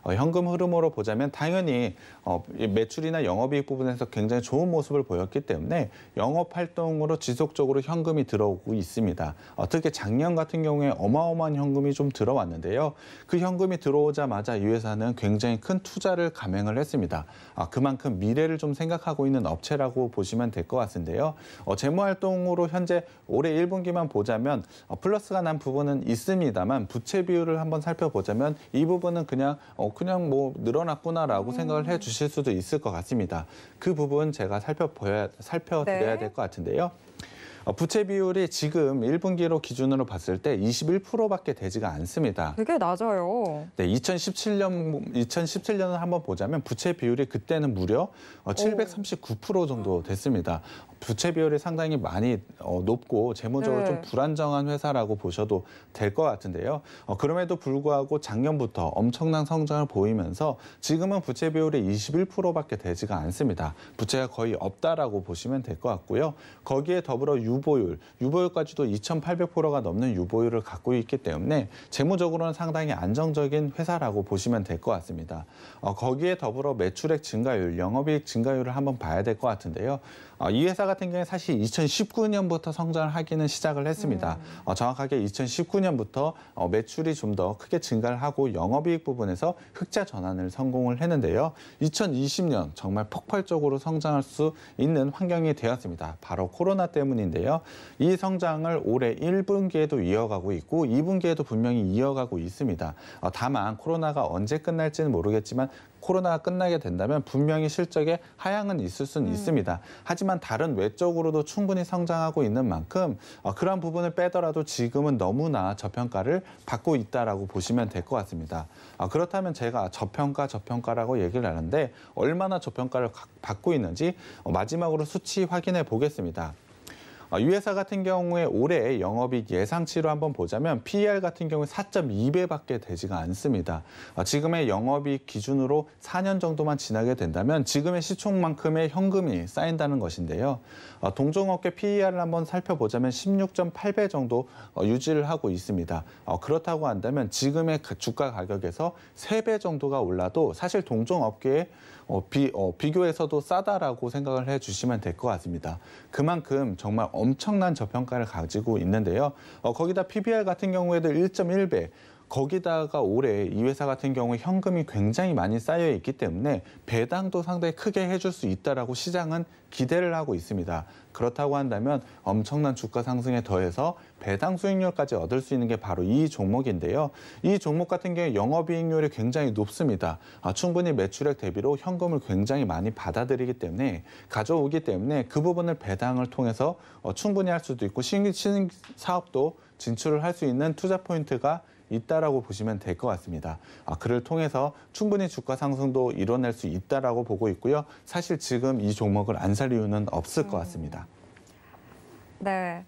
어, 현금 흐름으로 보자면 당연히 어, 매출이나 영업이익 부분에서 굉장히 좋은 모습을 보였기 때문에 영업 활동으로 지속적으로 현금이 들어오고 있습니다. 어, 특히 작년 같은 경우에 어마어마한 현금이 좀 들어왔는데요. 그 현금이 들어오자마자 이 회사는 굉장히 큰 투자를 감행을 했습니다. 아, 그만큼 미래를 좀 생각하고 있는 업체라고 보시면 될 것 같은데요. 재무활동으로 현재 올해 1분기만 보자면 플러스가 난 부분은 있습니다만 부채 비율을 한번 살펴보자면 이 부분은 그냥 그냥 뭐 늘어났구나라고 음. 생각을 해 주실 수도 있을 것 같습니다. 그 부분 제가 살펴보야, 살펴드려야 네. 될것 같은데요. 어, 부채 비율이 지금 1분기로 기준으로 봤을 때 21%밖에 되지가 않습니다. 되게 낮아요. 네, 2017년 2017년을 한번 보자면 부채 비율이 그때는 무려 739% 어, 정도 됐습니다. 부채 비율이 상당히 많이 어, 높고 재무적으로 네. 좀 불안정한 회사라고 보셔도 될 것 같은데요. 그럼에도 불구하고 작년부터 엄청난 성장을 보이면서 지금은 부채 비율이 21%밖에 되지가 않습니다. 부채가 거의 없다라고 보시면 될 것 같고요. 거기에 더불어 유 유보율, 유보율까지도 2,800%가 넘는 유보율을 갖고 있기 때문에 재무적으로는 상당히 안정적인 회사라고 보시면 될 것 같습니다. 어, 거기에 더불어 매출액 증가율, 영업이익 증가율을 한번 봐야 될 것 같은데요. 어, 이 회사 같은 경우에 사실 2019년부터 성장을 하기는 시작을 했습니다. 음. 어, 정확하게 2019년부터 어, 매출이 좀 더 크게 증가를 하고 영업이익 부분에서 흑자 전환을 성공을 했는데요. 2020년 정말 폭발적으로 성장할 수 있는 환경이 되었습니다. 바로 코로나 때문인데요. 이 성장을 올해 1분기에도 이어가고 있고 2분기에도 분명히 이어가고 있습니다. 어, 다만 코로나가 언제 끝날지는 모르겠지만 코로나가 끝나게 된다면 분명히 실적에 하향은 있을 수는 음. 있습니다. 하지만 다른 외적으로도 충분히 성장하고 있는 만큼 어, 그런 부분을 빼더라도 지금은 너무나 저평가를 받고 있다라고 보시면 될 것 같습니다. 어, 그렇다면 제가 저평가 저평가라고 얘기를 하는데 얼마나 저평가를 받고 있는지 어, 마지막으로 수치 확인해 보겠습니다. 이 아, 회사 같은 경우에 올해 영업이익 예상치로 한번 보자면 PER 같은 경우 4.2배밖에 되지가 않습니다. 아, 지금의 영업이익 기준으로 4년 정도만 지나게 된다면 지금의 시총만큼의 현금이 쌓인다는 것인데요. 아, 동종업계 PER을 한번 살펴보자면 16.8배 정도 어, 유지를 하고 있습니다. 어, 그렇다고 한다면 지금의 그 주가 가격에서 3배 정도가 올라도 사실 동종업계의 어, 비, 어, 비교해서도 싸다라고 생각을 해주시면 될 것 같습니다. 그만큼 정말 엄청난 저평가를 가지고 있는데요. 어, 거기다 PBR 같은 경우에도 1.1배, 거기다가 올해 이 회사 같은 경우 현금이 굉장히 많이 쌓여 있기 때문에 배당도 상당히 크게 해줄 수 있다라고 시장은 기대를 하고 있습니다. 그렇다고 한다면 엄청난 주가 상승에 더해서 배당 수익률까지 얻을 수 있는 게 바로 이 종목인데요. 이 종목 같은 경우에 영업이익률이 굉장히 높습니다. 아, 충분히 매출액 대비로 현금을 굉장히 많이 받아들이기 때문에 가져오기 때문에 그 부분을 배당을 통해서 어, 충분히 할 수도 있고 신규 사업도 진출을 할 수 있는 투자 포인트가 있다라고 보시면 될 것 같습니다. 아, 그를 통해서 충분히 주가 상승도 이뤄낼 수 있다라고 보고 있고요. 사실 지금 이 종목을 안 살 이유는 없을 것 같습니다. 음. 네.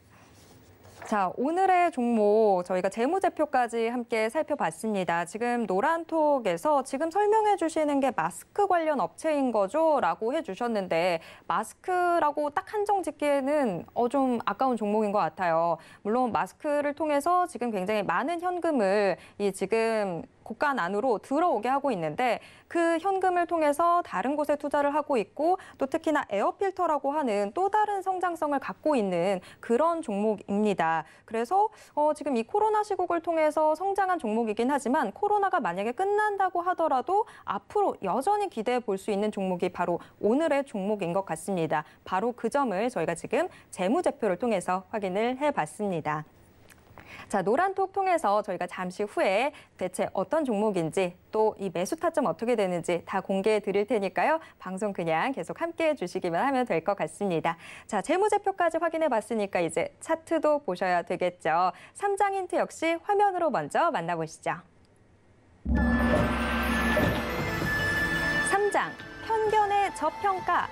자, 오늘의 종목 저희가 재무제표까지 함께 살펴봤습니다. 지금 노란톡에서 지금 설명해 주시는 게 마스크 관련 업체인 거죠? 라고 해 주셨는데 마스크라고 딱 한정 짓기에는 어, 좀 아까운 종목인 것 같아요. 물론 마스크를 통해서 지금 굉장히 많은 현금을 이 지금 국간 안으로 들어오게 하고 있는데 그 현금을 통해서 다른 곳에 투자를 하고 있고 또 특히나 에어필터라고 하는 또 다른 성장성을 갖고 있는 그런 종목입니다. 그래서 어, 지금 이 코로나 시국을 통해서 성장한 종목이긴 하지만 코로나가 만약에 끝난다고 하더라도 앞으로 여전히 기대해 볼 수 있는 종목이 바로 오늘의 종목인 것 같습니다. 바로 그 점을 저희가 지금 재무제표를 통해서 확인을 해봤습니다. 자, 노란톡 통해서 저희가 잠시 후에 대체 어떤 종목인지 또 이 매수 타점 어떻게 되는지 다 공개해 드릴 테니까요. 방송 그냥 계속 함께 해 주시기만 하면 될 것 같습니다. 자, 재무제표까지 확인해 봤으니까 이제 차트도 보셔야 되겠죠. 3장 힌트 역시 화면으로 먼저 만나보시죠. 3장 편견의 저평가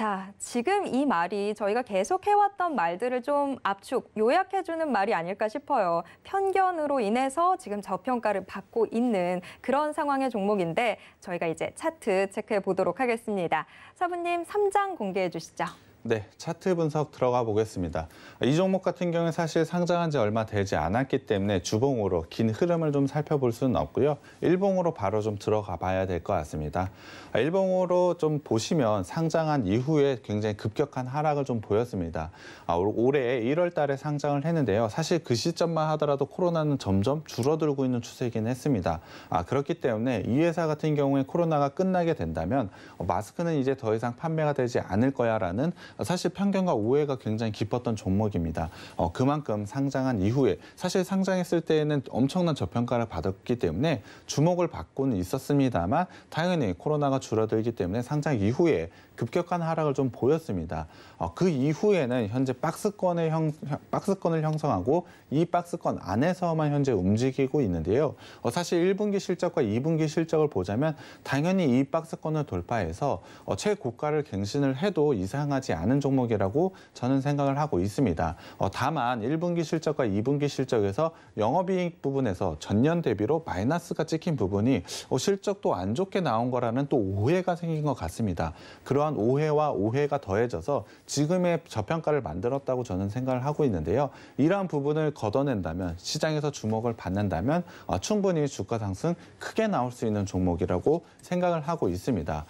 자, 지금 이 말이 저희가 계속 해왔던 말들을 좀 압축, 요약해주는 말이 아닐까 싶어요. 편견으로 인해서 지금 저평가를 받고 있는 그런 상황의 종목인데 저희가 이제 차트 체크해 보도록 하겠습니다. 사부님, 3장 공개해 주시죠. 네, 차트 분석 들어가 보겠습니다. 이 종목 같은 경우는 사실 상장한 지 얼마 되지 않았기 때문에 주봉으로 긴 흐름을 좀 살펴볼 수는 없고요. 일봉으로 바로 좀 들어가 봐야 될 것 같습니다. 일봉으로 좀 보시면 상장한 이후에 굉장히 급격한 하락을 좀 보였습니다. 아, 올해 1월 달에 상장을 했는데요. 사실 그 시점만 하더라도 코로나는 점점 줄어들고 있는 추세이긴 했습니다. 아, 그렇기 때문에 이 회사 같은 경우에 코로나가 끝나게 된다면 마스크는 이제 더 이상 판매가 되지 않을 거야라는 사실 편견과 오해가 굉장히 깊었던 종목입니다. 어, 그만큼 상장한 이후에 사실 상장했을 때에는 엄청난 저평가를 받았기 때문에 주목을 받고는 있었습니다만 당연히 코로나가 줄어들기 때문에 상장 이후에 급격한 하락을 좀 보였습니다. 어, 그 이후에는 현재 박스권을 형 박스권을 형성하고 이 박스권 안에서만 현재 움직이고 있는데요. 어, 사실 1분기 실적과 2분기 실적을 보자면 당연히 이 박스권을 돌파해서 어, 최고가를 갱신을 해도 이상하지 않은 종목이라고 저는 생각을 하고 있습니다. 어, 다만 1분기 실적과 2분기 실적에서 영업이익 부분에서 전년 대비로 마이너스가 찍힌 부분이 어, 실적도 안 좋게 나온 거라는 또 오해가 생긴 것 같습니다. 그러한 오해와 오해가 더해져서 지금의 저평가를 만들었다고 저는 생각을 하고 있는데요. 이러한 부분을 걷어낸다면 시장에서 주목을 받는다면 어, 충분히 주가 상승 크게 나올 수 있는 종목이라고 생각을 하고 있습니다.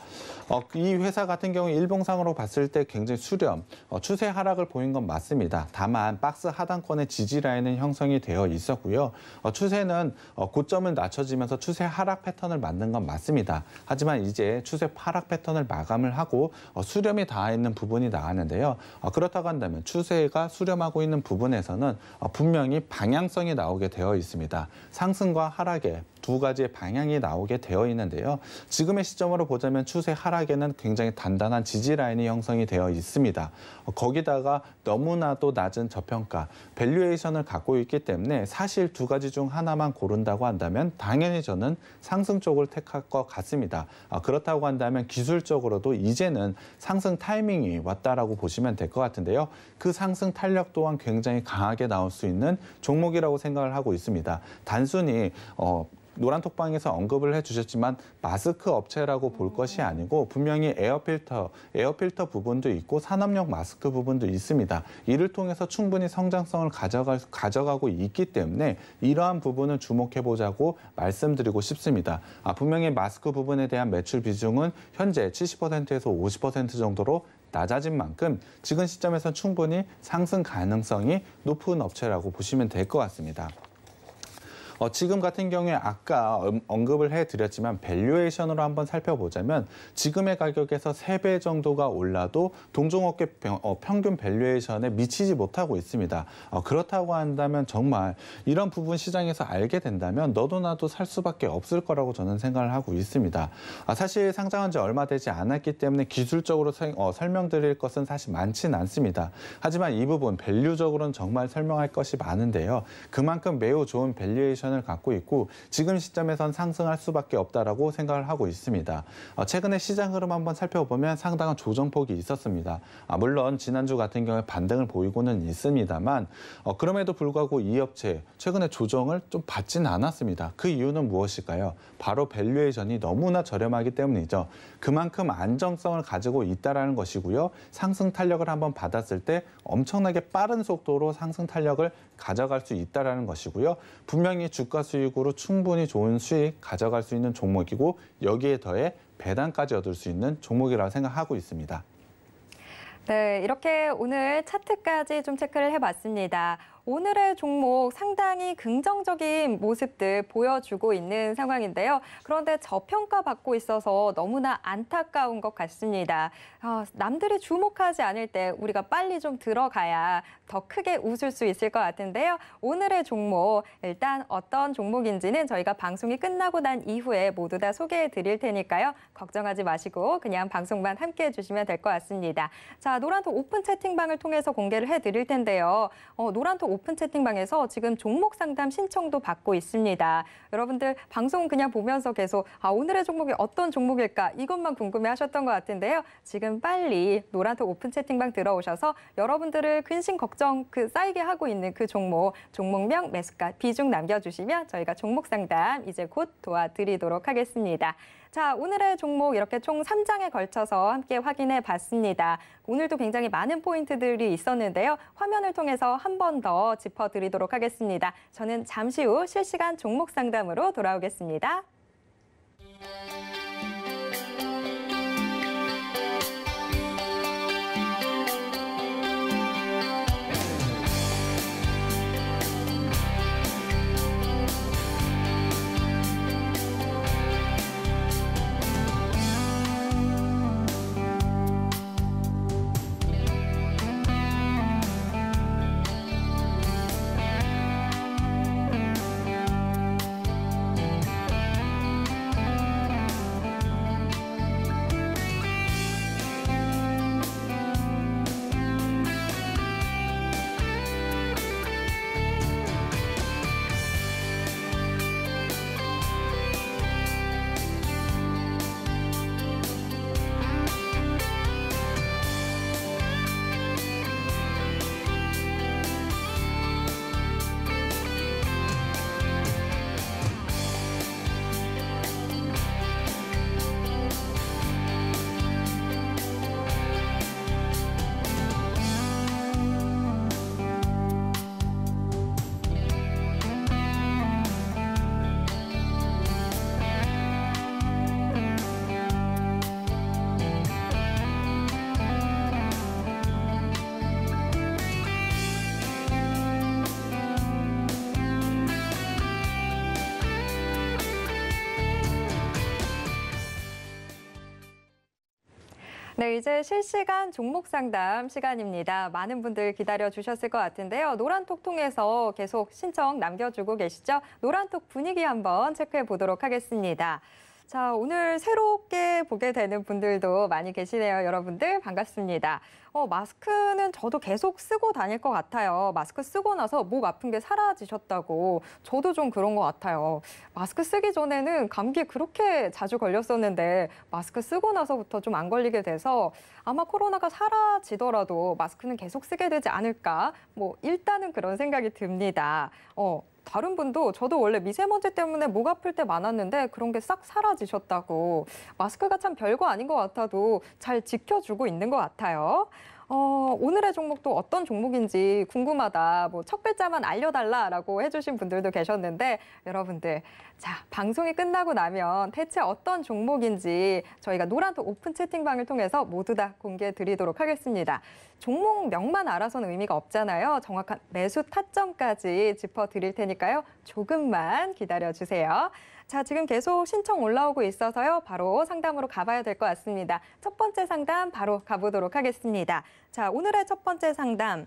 어, 이 회사 같은 경우 일봉상으로 봤을 때 굉장히 수렴, 어, 추세 하락을 보인 건 맞습니다. 다만 박스 하단권의 지지 라인은 형성이 되어 있었고요. 어, 추세는 어, 고점을 낮춰지면서 추세 하락 패턴을 만든 건 맞습니다. 하지만 이제 추세 하락 패턴을 마감을 하고 수렴이 닿아 있는 부분이 나왔는데요. 그렇다고 한다면 추세가 수렴하고 있는 부분에서는 분명히 방향성이 나오게 되어 있습니다. 상승과 하락에두 가지의 방향이 나오게 되어 있는데요. 지금의 시점으로 보자면 추세 하락에는 굉장히 단단한 지지 라인이 형성이 되어 있습니다. 있습니다. 거기다가 너무나도 낮은 저평가, 밸류에이션을 갖고 있기 때문에 사실 두 가지 중 하나만 고른다고 한다면 당연히 저는 상승 쪽을 택할 것 같습니다. 아, 그렇다고 한다면 기술적으로도 이제는 상승 타이밍이 왔다라고 보시면 될 것 같은데요. 그 상승 탄력 또한 굉장히 강하게 나올 수 있는 종목이라고 생각을 하고 있습니다. 단순히 어, 노란 톡방에서 언급을 해주셨지만 마스크 업체라고 볼 음. 것이 아니고 분명히 에어필터, 에어필터 부분도 있고 산업용 마스크 부분도 있습니다. 이를 통해서 충분히 성장성을 가져갈, 가져가고 있기 때문에 이러한 부분을 주목해보자고 말씀드리고 싶습니다. 아, 분명히 마스크 부분에 대한 매출 비중은 현재 70%에서 50% 정도로 낮아진 만큼 지금 시점에서 충분히 상승 가능성이 높은 업체라고 보시면 될 것 같습니다. 어, 지금 같은 경우에 아까 언급을 해드렸지만 밸류에이션으로 한번 살펴보자면 지금의 가격에서 3배 정도가 올라도 동종업계 어, 평균 밸류에이션에 미치지 못하고 있습니다. 어, 그렇다고 한다면 정말 이런 부분 시장에서 알게 된다면 너도 나도 살 수밖에 없을 거라고 저는 생각을 하고 있습니다. 아, 사실 상장한 지 얼마 되지 않았기 때문에 기술적으로 생, 어, 설명드릴 것은 사실 많지는 않습니다. 하지만 이 부분 밸류적으로는 정말 설명할 것이 많은데요. 그만큼 매우 좋은 밸류에이션 포지션을 갖고 있고 지금 시점에선 상승할 수밖에 없다라고 생각을 하고 있습니다. 어, 최근에 시장 흐름 한번 살펴보면 상당한 조정폭이 있었습니다. 아, 물론 지난주 같은 경우에 반등을 보이고는 있습니다만 어, 그럼에도 불구하고 이 업체 최근에 조정을 좀 받진 않았습니다. 그 이유는 무엇일까요? 바로 밸류에이션이 너무나 저렴하기 때문이죠. 그만큼 안정성을 가지고 있다라는 것이고요. 상승 탄력을 한번 받았을 때 엄청나게 빠른 속도로 상승 탄력을 가져갈 수 있다라는 것이고요. 분명히 주 주가 수익으로 충분히 좋은 수익 가져갈 수 있는 종목이고 여기에 더해 배당까지 얻을 수 있는 종목이라고 생각하고 있습니다. 네, 이렇게 오늘 차트까지 좀 체크를 해봤습니다. 오늘의 종목 상당히 긍정적인 모습들 보여주고 있는 상황인데요. 그런데 저평가받고 있어서 너무나 안타까운 것 같습니다. 어, 남들이 주목하지 않을 때 우리가 빨리 좀 들어가야 더 크게 웃을 수 있을 것 같은데요. 오늘의 종목, 일단 어떤 종목인지는 저희가 방송이 끝나고 난 이후에 모두 다 소개해 드릴 테니까요. 걱정하지 마시고 그냥 방송만 함께 해주시면 될 것 같습니다. 자, 노란톡 오픈 채팅방을 통해서 공개를 해 드릴 텐데요. 어, 노란톡 오 오픈 채팅방에서 지금 종목 상담 신청도 받고 있습니다. 여러분들 방송 그냥 보면서 계속 아, 오늘의 종목이 어떤 종목일까 이것만 궁금해하셨던 것 같은데요. 지금 빨리 노란톡 오픈 채팅방 들어오셔서 여러분들을 근심 걱정 그 쌓이게 하고 있는 그 종목, 종목명, 매수가, 비중 남겨주시면 저희가 종목 상담 이제 곧 도와드리도록 하겠습니다. 자, 오늘의 종목 이렇게 총 3장에 걸쳐서 함께 확인해 봤습니다. 오늘도 굉장히 많은 포인트들이 있었는데요. 화면을 통해서 한 번 더 짚어드리도록 하겠습니다. 저는 잠시 후 실시간 종목 상담으로 돌아오겠습니다. 네, 이제 실시간 종목 상담 시간입니다. 많은 분들 기다려 주셨을 것 같은데요. 노란톡 통해서 계속 신청 남겨주고 계시죠? 노란톡 분위기 한번 체크해 보도록 하겠습니다. 자, 오늘 새롭게 보게 되는 분들도 많이 계시네요. 여러분들 반갑습니다. 어, 마스크는 저도 계속 쓰고 다닐 것 같아요. 마스크 쓰고 나서 목 아픈 게 사라지셨다고. 저도 좀 그런 것 같아요. 마스크 쓰기 전에는 감기 그렇게 자주 걸렸었는데 마스크 쓰고 나서부터 좀 안 걸리게 돼서 아마 코로나가 사라지더라도 마스크는 계속 쓰게 되지 않을까. 뭐 일단은 그런 생각이 듭니다. 어, 다른 분도 저도 원래 미세먼지 때문에 목 아플 때 많았는데 그런 게 싹 사라지셨다고 마스크가 참 별거 아닌 것 같아도 잘 지켜주고 있는 것 같아요. 어, 오늘의 종목도 어떤 종목인지 궁금하다, 뭐 첫 글자만 알려달라라고 해주신 분들도 계셨는데 여러분들, 자 방송이 끝나고 나면 대체 어떤 종목인지 저희가 노란톡 오픈 채팅방을 통해서 모두 다 공개드리도록 해 하겠습니다. 종목명만 알아서는 의미가 없잖아요. 정확한 매수 타점까지 짚어드릴 테니까요. 조금만 기다려주세요. 자, 지금 계속 신청 올라오고 있어서요. 바로 상담으로 가봐야 될 것 같습니다. 첫 번째 상담 바로 가보도록 하겠습니다. 자, 오늘의 첫 번째 상담.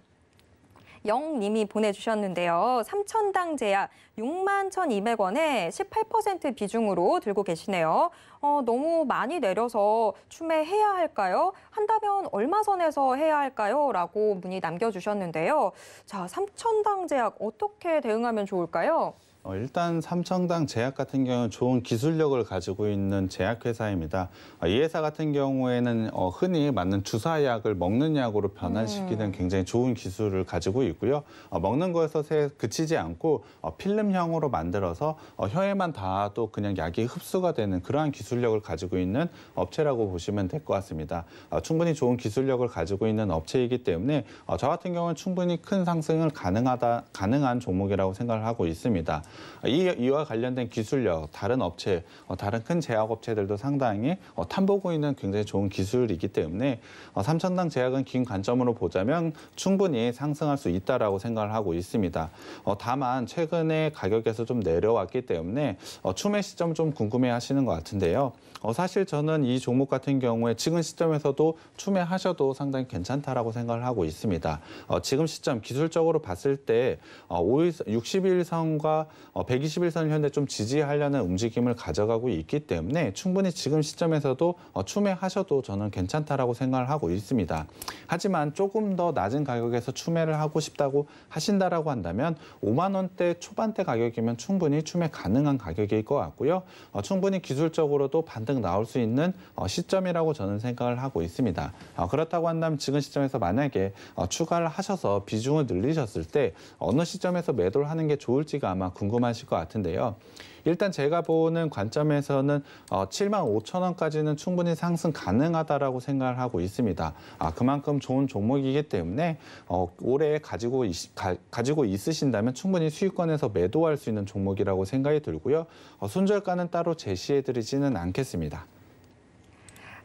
영님이 보내주셨는데요. 삼천당 제약 6만 1,200원에 18% 비중으로 들고 계시네요. 어, 너무 많이 내려서 추매해야 할까요? 한다면 얼마 선에서 해야 할까요? 라고 문의 남겨주셨는데요. 자, 삼천당 제약 어떻게 대응하면 좋을까요? 어, 일단 삼청당 제약 같은 경우는 좋은 기술력을 가지고 있는 제약회사입니다. 어, 아, 이 회사 같은 경우에는 어, 흔히 맞는 주사약을 먹는 약으로 변환시키는 네. 굉장히 좋은 기술을 가지고 있고요. 어, 먹는 것에서 그치지 않고 어, 필름형으로 만들어서 어, 혀에만 닿아도 그냥 약이 흡수가 되는 그러한 기술력을 가지고 있는 업체라고 보시면 될 것 같습니다. 충분히 좋은 기술력을 가지고 있는 업체이기 때문에 저 같은 경우는 충분히 큰 상승을 가능하다, 가능한 종목이라고 생각을 하고 있습니다. 이, 와 관련된 기술력, 다른 업체, 어, 다른 큰 제약업체들도 상당히 어, 탐보고 있는 굉장히 좋은 기술이기 때문에 어, 삼천당 제약은 긴 관점으로 보자면 충분히 상승할 수 있다라고 생각을 하고 있습니다. 다만 최근에 가격에서 좀 내려왔기 때문에 어, 추매 시점 좀 궁금해하시는 것 같은데요. 사실 저는 이 종목 같은 경우에 지금 시점에서도 추매하셔도 상당히 괜찮다라고 생각을 하고 있습니다. 지금 시점 기술적으로 봤을 때 5일, 60일선과 121선 어, 을현재좀 지지하려는 움직임을 가져가고 있기 때문에 충분히 지금 시점에서도 어, 추매하셔도 저는 괜찮다라고 생각을 하고 있습니다. 하지만 조금 더 낮은 가격에서 추매를 하고 싶다고 하신다라고 한다면 5만 원대 초반대 가격이면 충분히 추매 가능한 가격일 것 같고요. 어, 충분히 기술적으로도 반등 나올 수 있는 시점이라고 저는 생각을 하고 있습니다. 그렇다고 한다면 지금 시점에서 만약에 추가를 하셔서 비중을 늘리셨을 때 어느 시점에서 매도를 하는 게 좋을지가 아마 궁금. 합니다 궁금하실 것 같은데요. 일단 제가 보는 관점에서는 7만 어, 5천 원까지는 충분히 상승 가능하다라고 생각을 하고 있습니다. 아, 그만큼 좋은 종목이기 때문에 어, 올해 가지고, 가지고 있으신다면 충분히 수익권에서 매도할 수 있는 종목이라고 생각이 들고요. 어, 순절가는 따로 제시해드리지는 않겠습니다.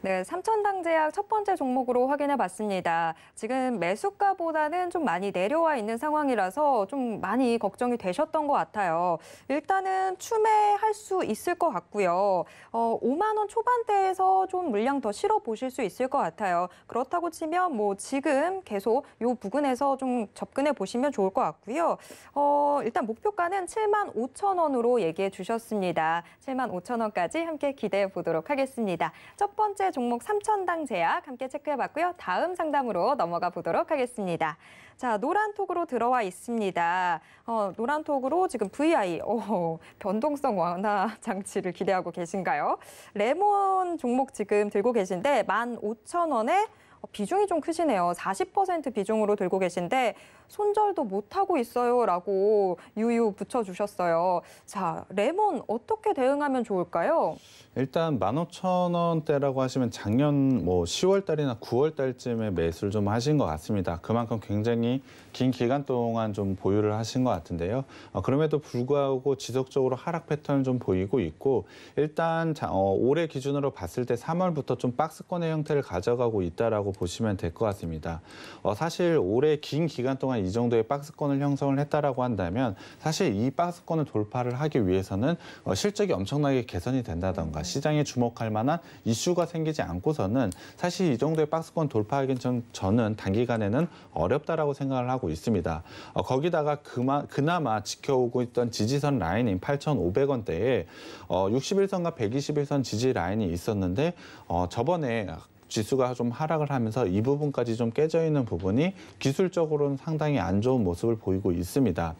네, 삼천당제약 첫 번째 종목으로 확인해 봤습니다. 지금 매수가보다는 좀 많이 내려와 있는 상황이라서 좀 많이 걱정이 되셨던 것 같아요. 일단은 추매할 수 있을 것 같고요. 어, 5만 원 초반대에서 좀 물량 더 실어 보실 수 있을 것 같아요. 그렇다고 치면 뭐 지금 계속 요 부근에서 좀 접근해 보시면 좋을 것 같고요. 어, 일단 목표가는 7만 5천 원으로 얘기해 주셨습니다. 7만 5천 원까지 함께 기대해 보도록 하겠습니다. 첫 번째 종목 3천당 제약 함께 체크해봤고요. 다음 상담으로 넘어가 보도록 하겠습니다. 자, 노란톡으로 들어와 있습니다. 어, 노란톡으로 지금 VI, 어, 변동성 완화 장치를 기대하고 계신가요? 레몬 종목 지금 들고 계신데 15,000원에 어, 비중이 좀 크시네요. 40% 비중으로 들고 계신데 손절도 못하고 있어요라고 유유 붙여주셨어요. 자, 레몬 어떻게 대응하면 좋을까요? 일단 15,000원대라고 하시면 작년 뭐 10월 달이나 9월 달쯤에 매수를 좀 하신 것 같습니다. 그만큼 굉장히 긴 기간 동안 좀 보유를 하신 것 같은데요. 어, 그럼에도 불구하고 지속적으로 하락 패턴을 좀 보이고 있고 일단 어, 올해 기준으로 봤을 때 3월부터 좀 박스권의 형태를 가져가고 있다라고 보시면 될 것 같습니다. 어, 사실 올해 긴 기간 동안 이 정도의 박스권을 형성을 했다라고 한다면 사실 이 박스권을 돌파를 하기 위해서는 어, 실적이 엄청나게 개선이 된다던가 시장에 주목할 만한 이슈가 생기지 않고서는 사실 이 정도의 박스권 돌파하기는 전, 저는 단기간에는 어렵다라고 생각을 하고 있습니다. 어, 거기다가 그마, 그나마 지켜오고 있던 지지선 라인인 8,500원대에 어, 61선과 121선 지지 라인이 있었는데 어, 저번에 지수가 좀 하락을 하면서 이 부분까지 좀 깨져 있는 부분이 기술적으로는 상당히 안 좋은 모습을 보이고 있습니다.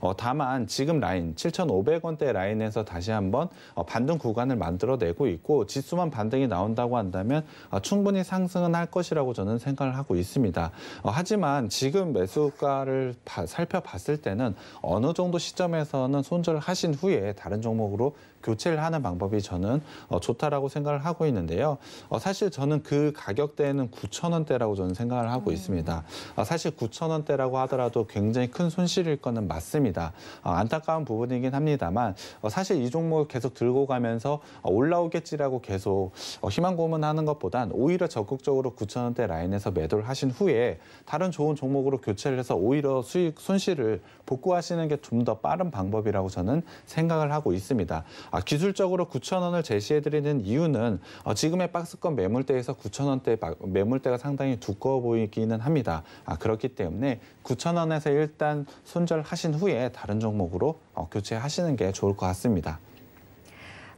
어, 다만 지금 라인 7,500원대 라인에서 다시 한번 어, 반등 구간을 만들어내고 있고 지수만 반등이 나온다고 한다면 어, 충분히 상승은 할 것이라고 저는 생각을 하고 있습니다. 어, 하지만 지금 매수가를 바, 살펴봤을 때는 어느 정도 시점에서는 손절하신 을 후에 다른 종목으로 교체를 하는 방법이 저는 어, 좋다라고 생각을 하고 있는데요. 어, 사실 저는 그 가격대에는 9천 원대라고 저는 생각을 하고 음. 있습니다. 어, 사실 9천 원대라고 하더라도 굉장히 큰 손실일 거는 맞습니다. 어, 안타까운 부분이긴 합니다만 어, 사실 이 종목을 계속 들고 가면서 어, 올라오겠지라고 계속 어, 희망 고문하는 것보단 오히려 적극적으로 9천 원대 라인에서 매도를 하신 후에 다른 좋은 종목으로 교체를 해서 오히려 수익 손실을 복구하시는 게 좀 더 빠른 방법이라고 저는 생각을 하고 있습니다. 아, 기술적으로 9천 원을 제시해드리는 이유는 어, 지금의 박스권 매물대에서 9천 원대 매물대가 상당히 두꺼워 보이기는 합니다. 아, 그렇기 때문에 9천 원에서 일단 손절하신 후에 다른 종목으로 어, 교체하시는 게 좋을 것 같습니다.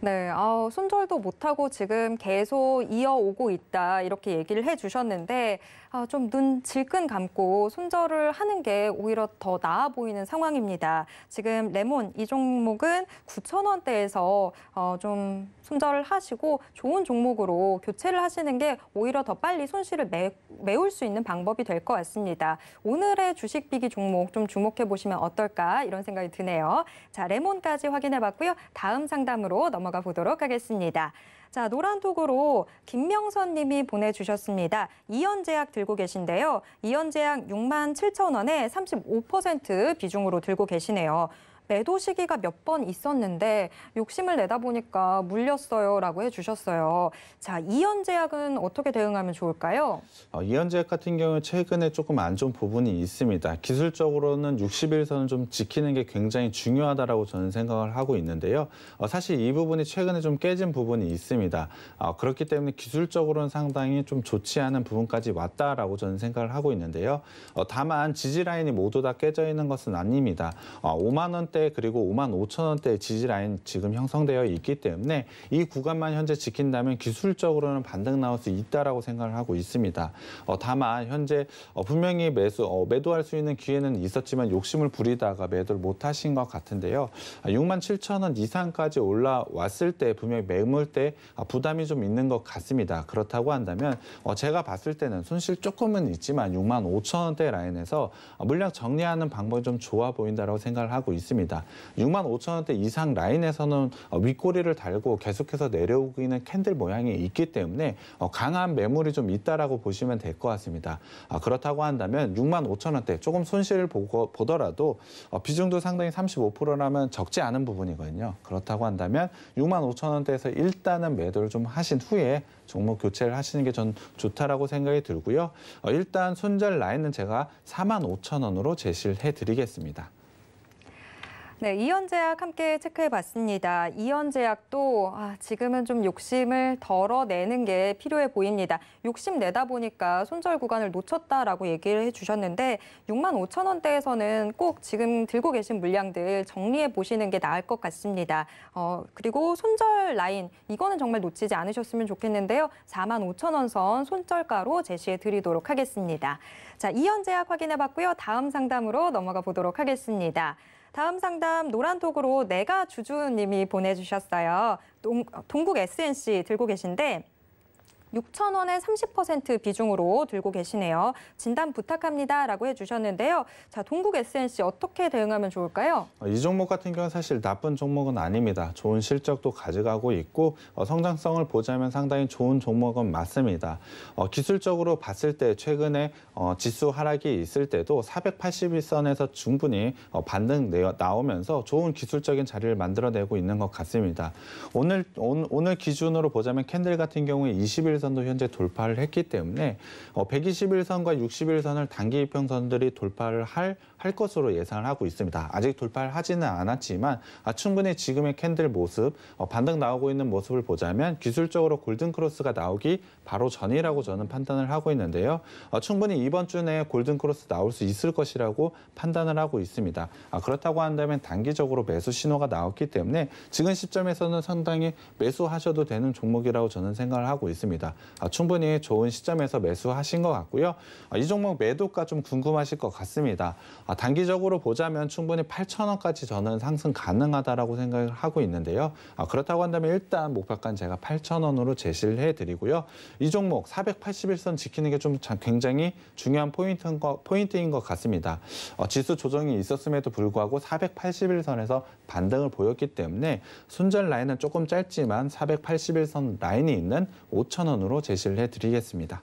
네, 아, 우 손절도 못하고 지금 계속 이어오고 있다 이렇게 얘기를 해주셨는데 아, 좀 눈 질끈 감고 손절을 하는 게 오히려 더 나아 보이는 상황입니다. 지금 레몬 이 종목은 9천 원대에서 어, 좀 손절을 하시고 좋은 종목으로 교체를 하시는 게 오히려 더 빨리 손실을 매, 메울 수 있는 방법이 될 것 같습니다. 오늘의 주식 비기 종목 좀 주목해 보시면 어떨까 이런 생각이 드네요. 자, 레몬까지 확인해 봤고요. 다음 상담으로 넘어가 보도록 하겠습니다. 자, 노란톡으로 김명선 님이 보내주셨습니다. 이연제약 들고 계신데요. 이연제약 6만 7천 원에 35% 비중으로 들고 계시네요. 매도 시기가 몇 번 있었는데 욕심을 내다 보니까 물렸어요라고 해주셨어요. 자 이연제약은 어떻게 대응하면 좋을까요? 어, 이연제약 같은 경우 최근에 조금 안 좋은 부분이 있습니다. 기술적으로는 60일선을 좀 지키는 게 굉장히 중요하다라고 저는 생각을 하고 있는데요. 어, 사실 이 부분이 최근에 좀 깨진 부분이 있습니다. 어, 그렇기 때문에 기술적으로는 상당히 좀 좋지 않은 부분까지 왔다라고 저는 생각을 하고 있는데요. 어, 다만 지지 라인이 모두 다 깨져 있는 것은 아닙니다. 5만 어, 원 원대 그리고 5만 5천 원대 지지 라인 지금 형성되어 있기 때문에 이 구간만 현재 지킨다면 기술적으로는 반등 나올 수 있다라고 생각을 하고 있습니다. 어, 다만 현재 어, 분명히 매수 어, 매도할 수 있는 기회는 있었지만 욕심을 부리다가 매도를 못하신 것 같은데요. 6만 아, 7천 원 이상까지 올라왔을 때 분명히 매물 때 아, 부담이 좀 있는 것 같습니다. 그렇다고 한다면 어, 제가 봤을 때는 손실 조금은 있지만 6만 5천 원대 라인에서 어, 물량 정리하는 방법이 좀 좋아 보인다고 생각을 하고 있습니다. 있습니다. 6만 5천 원대 이상 라인에서는 어, 윗꼬리를 달고 계속해서 내려오기는 캔들 모양이 있기 때문에 어, 강한 매물이 좀 있다라고 보시면 될 것 같습니다. 아, 그렇다고 한다면 6만 5천 원대 조금 손실을 보고, 보더라도 어, 비중도 상당히 35%라면 적지 않은 부분이거든요. 그렇다고 한다면 6만 5천 원대에서 일단은 매도를 좀 하신 후에 종목 교체를 하시는 게 전 좋다라고 생각이 들고요. 일단 손절 라인은 제가 4만 5천 원으로 제시를 해드리겠습니다. 네, 이연제약 함께 체크해봤습니다. 이연제약도 아, 지금은 좀 욕심을 덜어내는 게 필요해 보입니다. 욕심 내다 보니까 손절 구간을 놓쳤다라고 얘기를 해주셨는데 6만 5천 원대에서는 꼭 지금 들고 계신 물량들 정리해 보시는 게 나을 것 같습니다. 어, 그리고 손절 라인 이거는 정말 놓치지 않으셨으면 좋겠는데요. 4만 5천 원 선 손절가로 제시해 드리도록 하겠습니다. 자, 이연제약 확인해봤고요. 다음 상담으로 넘어가 보도록 하겠습니다. 다음 상담 노란톡으로 내가 주주님이 보내주셨어요. 동, 어, 동국 SNC 들고 계신데 6천 원에30% 비중으로 들고 계시네요. 진단 부탁합니다라고 해주셨는데요. 자, 동국 SNC 어떻게 대응하면 좋을까요? 어, 이 종목 같은 경우는 사실 나쁜 종목은 아닙니다. 좋은 실적도 가져가고 있고 어, 성장성을 보자면 상당히 좋은 종목은 맞습니다. 어, 기술적으로 봤을 때 최근에 지수 하락이 있을 때도 481선에서 충분히 반등 나오면서 좋은 기술적인 자리를 만들어내고 있는 것 같습니다. 오늘 오늘 기준으로 보자면 캔들 같은 경우에 21선 일선도 현재 돌파를 했기 때문에 121선과 어, 61선을 단기 이평선들이 돌파를 할, 할 것으로 예상을 하고 있습니다. 아직 돌파를 하지는 않았지만 아, 충분히 지금의 캔들 모습, 어, 반등 나오고 있는 모습을 보자면 기술적으로 골든크로스가 나오기 바로 전이라고 저는 판단을 하고 있는데요. 어, 충분히 이번 주 내에 골든크로스 나올 수 있을 것이라고 판단을 하고 있습니다. 아, 그렇다고 한다면 단기적으로 매수 신호가 나왔기 때문에 지금 시점에서는 상당히 매수하셔도 되는 종목이라고 저는 생각을 하고 있습니다. 있습니다. 아, 충분히 좋은 시점에서 매수하신 것 같고요. 아, 이 종목 매도가 좀 궁금하실 것 같습니다. 아, 단기적으로 보자면 충분히 8,000원까지 저는 상승 가능하다라고 생각을 하고 있는데요. 그렇다고 한다면 일단 목표가는 제가 8,000원으로 제시를 해드리고요. 이 종목 481선 지키는 게 좀 굉장히 중요한 포인트인 것, 포인트인 것 같습니다. 어, 지수 조정이 있었음에도 불구하고 481선에서 반등을 보였기 때문에 손절 라인은 조금 짧지만 481선 라인이 있는 5,000원 3으로 제시를 해드리겠습니다.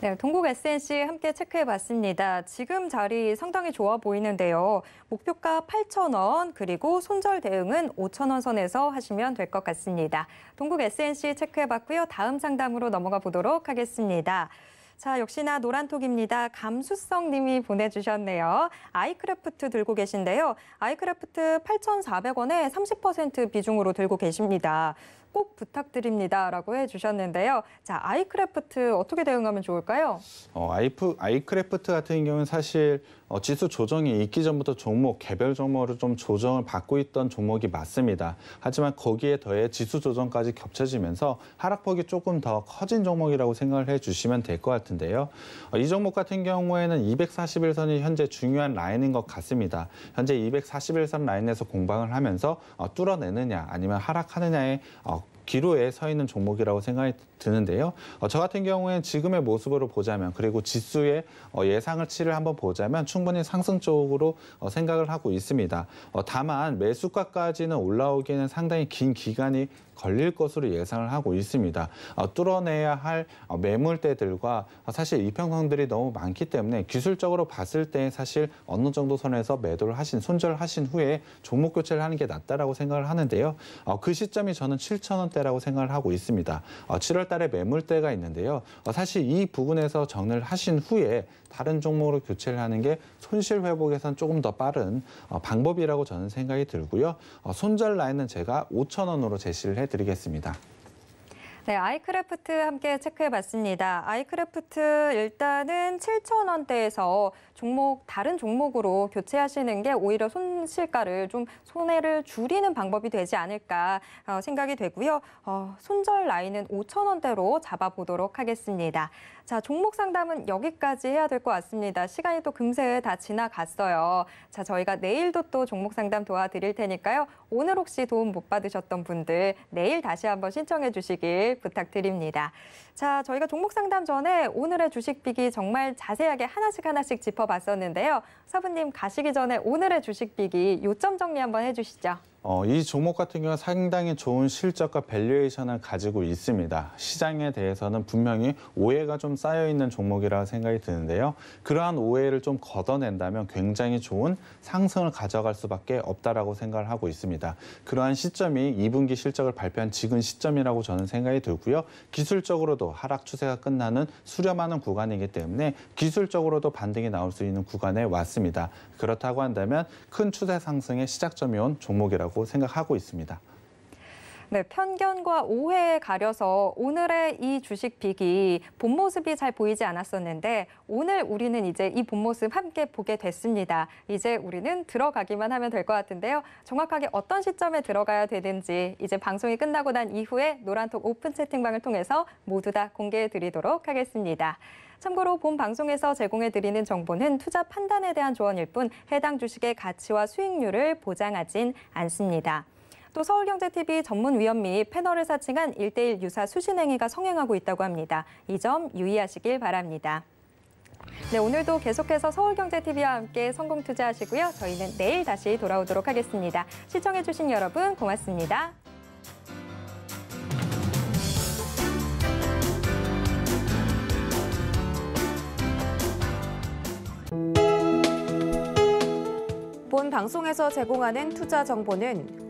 네, 동국 SNC 함께 체크해봤습니다. 지금 자리 상당히 좋아 보이는데요. 목표가 8,000원, 그리고 손절 대응은 5,000원 선에서 하시면 될 것 같습니다. 동국 SNC 체크해봤고요. 다음 상담으로 넘어가 보도록 하겠습니다. 자, 역시나 노란톡입니다. 감수성 님이 보내주셨네요. 아이크래프트 들고 계신데요. 아이크래프트 8,400원에 30% 비중으로 들고 계십니다. 꼭 부탁드립니다라고 해주셨는데요. 자, 아이크래프트 어떻게 대응하면 좋을까요? 어, 아이프, 아이크래프트 같은 경우는 사실 어, 지수 조정이 있기 전부터 종목 개별 종목으로 좀 조정을 받고 있던 종목이 맞습니다. 하지만 거기에 더해 지수 조정까지 겹쳐지면서 하락폭이 조금 더 커진 종목이라고 생각을 해주시면 될 것 같은데요. 어, 이 종목 같은 경우에는 241선이 현재 중요한 라인인 것 같습니다. 현재 241선 라인에서 공방을 하면서 어, 뚫어내느냐 아니면 하락하느냐에 어, 기로에 서 있는 종목이라고 생각이 드는데요. 어, 저 같은 경우에는 지금의 모습으로 보자면 그리고 지수의 어, 예상을치를 한번 보자면 충분히 상승 쪽으로 어, 생각을 하고 있습니다. 어, 다만 매수가까지는 올라오기는 상당히 긴 기간이 걸릴 것으로 예상을 하고 있습니다. 어, 뚫어내야 할 어, 매물대들과 사실 이평선들이 너무 많기 때문에 기술적으로 봤을 때 사실 어느 정도 선에서 매도를 하신 손절하신 후에 종목 교체를 하는 게 낫다라고 생각을 하는데요. 어, 그 시점이 저는 7천 원대라고 생각을 하고 있습니다. 7월 달에 매물대가 있는데요. 사실 이 부분에서 정리를 하신 후에 다른 종목으로 교체를 하는 게 손실 회복에선 조금 더 빠른 어, 방법이라고 저는 생각이 들고요. 어, 손절 라인은 제가 5천 원으로 제시를 해드리겠습니다. 네, 아이크래프트 함께 체크해봤습니다. 아이크래프트 일단은 7 0원대에서 종목 다른 종목으로 교체하시는 게 오히려 손실가를 좀 손해를 줄이는 방법이 되지 않을까 어, 생각이 되고요. 어, 손절 라인은 5 0원대로 잡아보도록 하겠습니다. 자, 종목 상담은 여기까지 해야 될 것 같습니다. 시간이 또 금세 다 지나갔어요. 자, 저희가 내일도 또 종목 상담 도와드릴 테니까요. 오늘 혹시 도움 못 받으셨던 분들 내일 다시 한번 신청해 주시길 부탁드립니다. 자, 저희가 종목 상담 전에 오늘의 주식 비기 정말 자세하게 하나씩 하나씩 짚어봤었는데요. 사부님 가시기 전에 오늘의 주식 비기 요점 정리 한번 해주시죠. 어, 이 종목 같은 경우는 상당히 좋은 실적과 밸류에이션을 가지고 있습니다. 시장에 대해서는 분명히 오해가 좀 쌓여 있는 종목이라 생각이 드는데요. 그러한 오해를 좀 걷어낸다면 굉장히 좋은 상승을 가져갈 수밖에 없다라고 생각을 하고 있습니다. 그러한 시점이 2분기 실적을 발표한 지금 시점이라고 저는 생각이 들고요. 기술적으로도 하락 추세가 끝나는 수렴하는 구간이기 때문에 기술적으로도 반등이 나올 수 있는 구간에 왔습니다. 그렇다고 한다면 큰 추세 상승의 시작점이 온 종목이라고 생각하고 있습니다. 네, 편견과 오해에 가려서 오늘의 이 주식 빅이 본 모습이 잘 보이지 않았었는데 오늘 우리는 이제 이 본 모습 함께 보게 됐습니다. 이제 우리는 들어가기만 하면 될 것 같은데요. 정확하게 어떤 시점에 들어가야 되는지 이제 방송이 끝나고 난 이후에 노란톡 오픈 채팅방을 통해서 모두 다 공개해 드리도록 하겠습니다. 참고로 본 방송에서 제공해드리는 정보는 투자 판단에 대한 조언일 뿐 해당 주식의 가치와 수익률을 보장하진 않습니다. 또 서울경제TV 전문위원및 패널을 사칭한 일대일 유사 수신행위가 성행하고 있다고 합니다. 이 점 유의하시길 바랍니다. 네, 오늘도 계속해서 서울경제TV와 함께 성공 투자하시고요. 저희는 내일 다시 돌아오도록 하겠습니다. 시청해주신 여러분 고맙습니다. 본 방송에서 제공하는 투자 정보는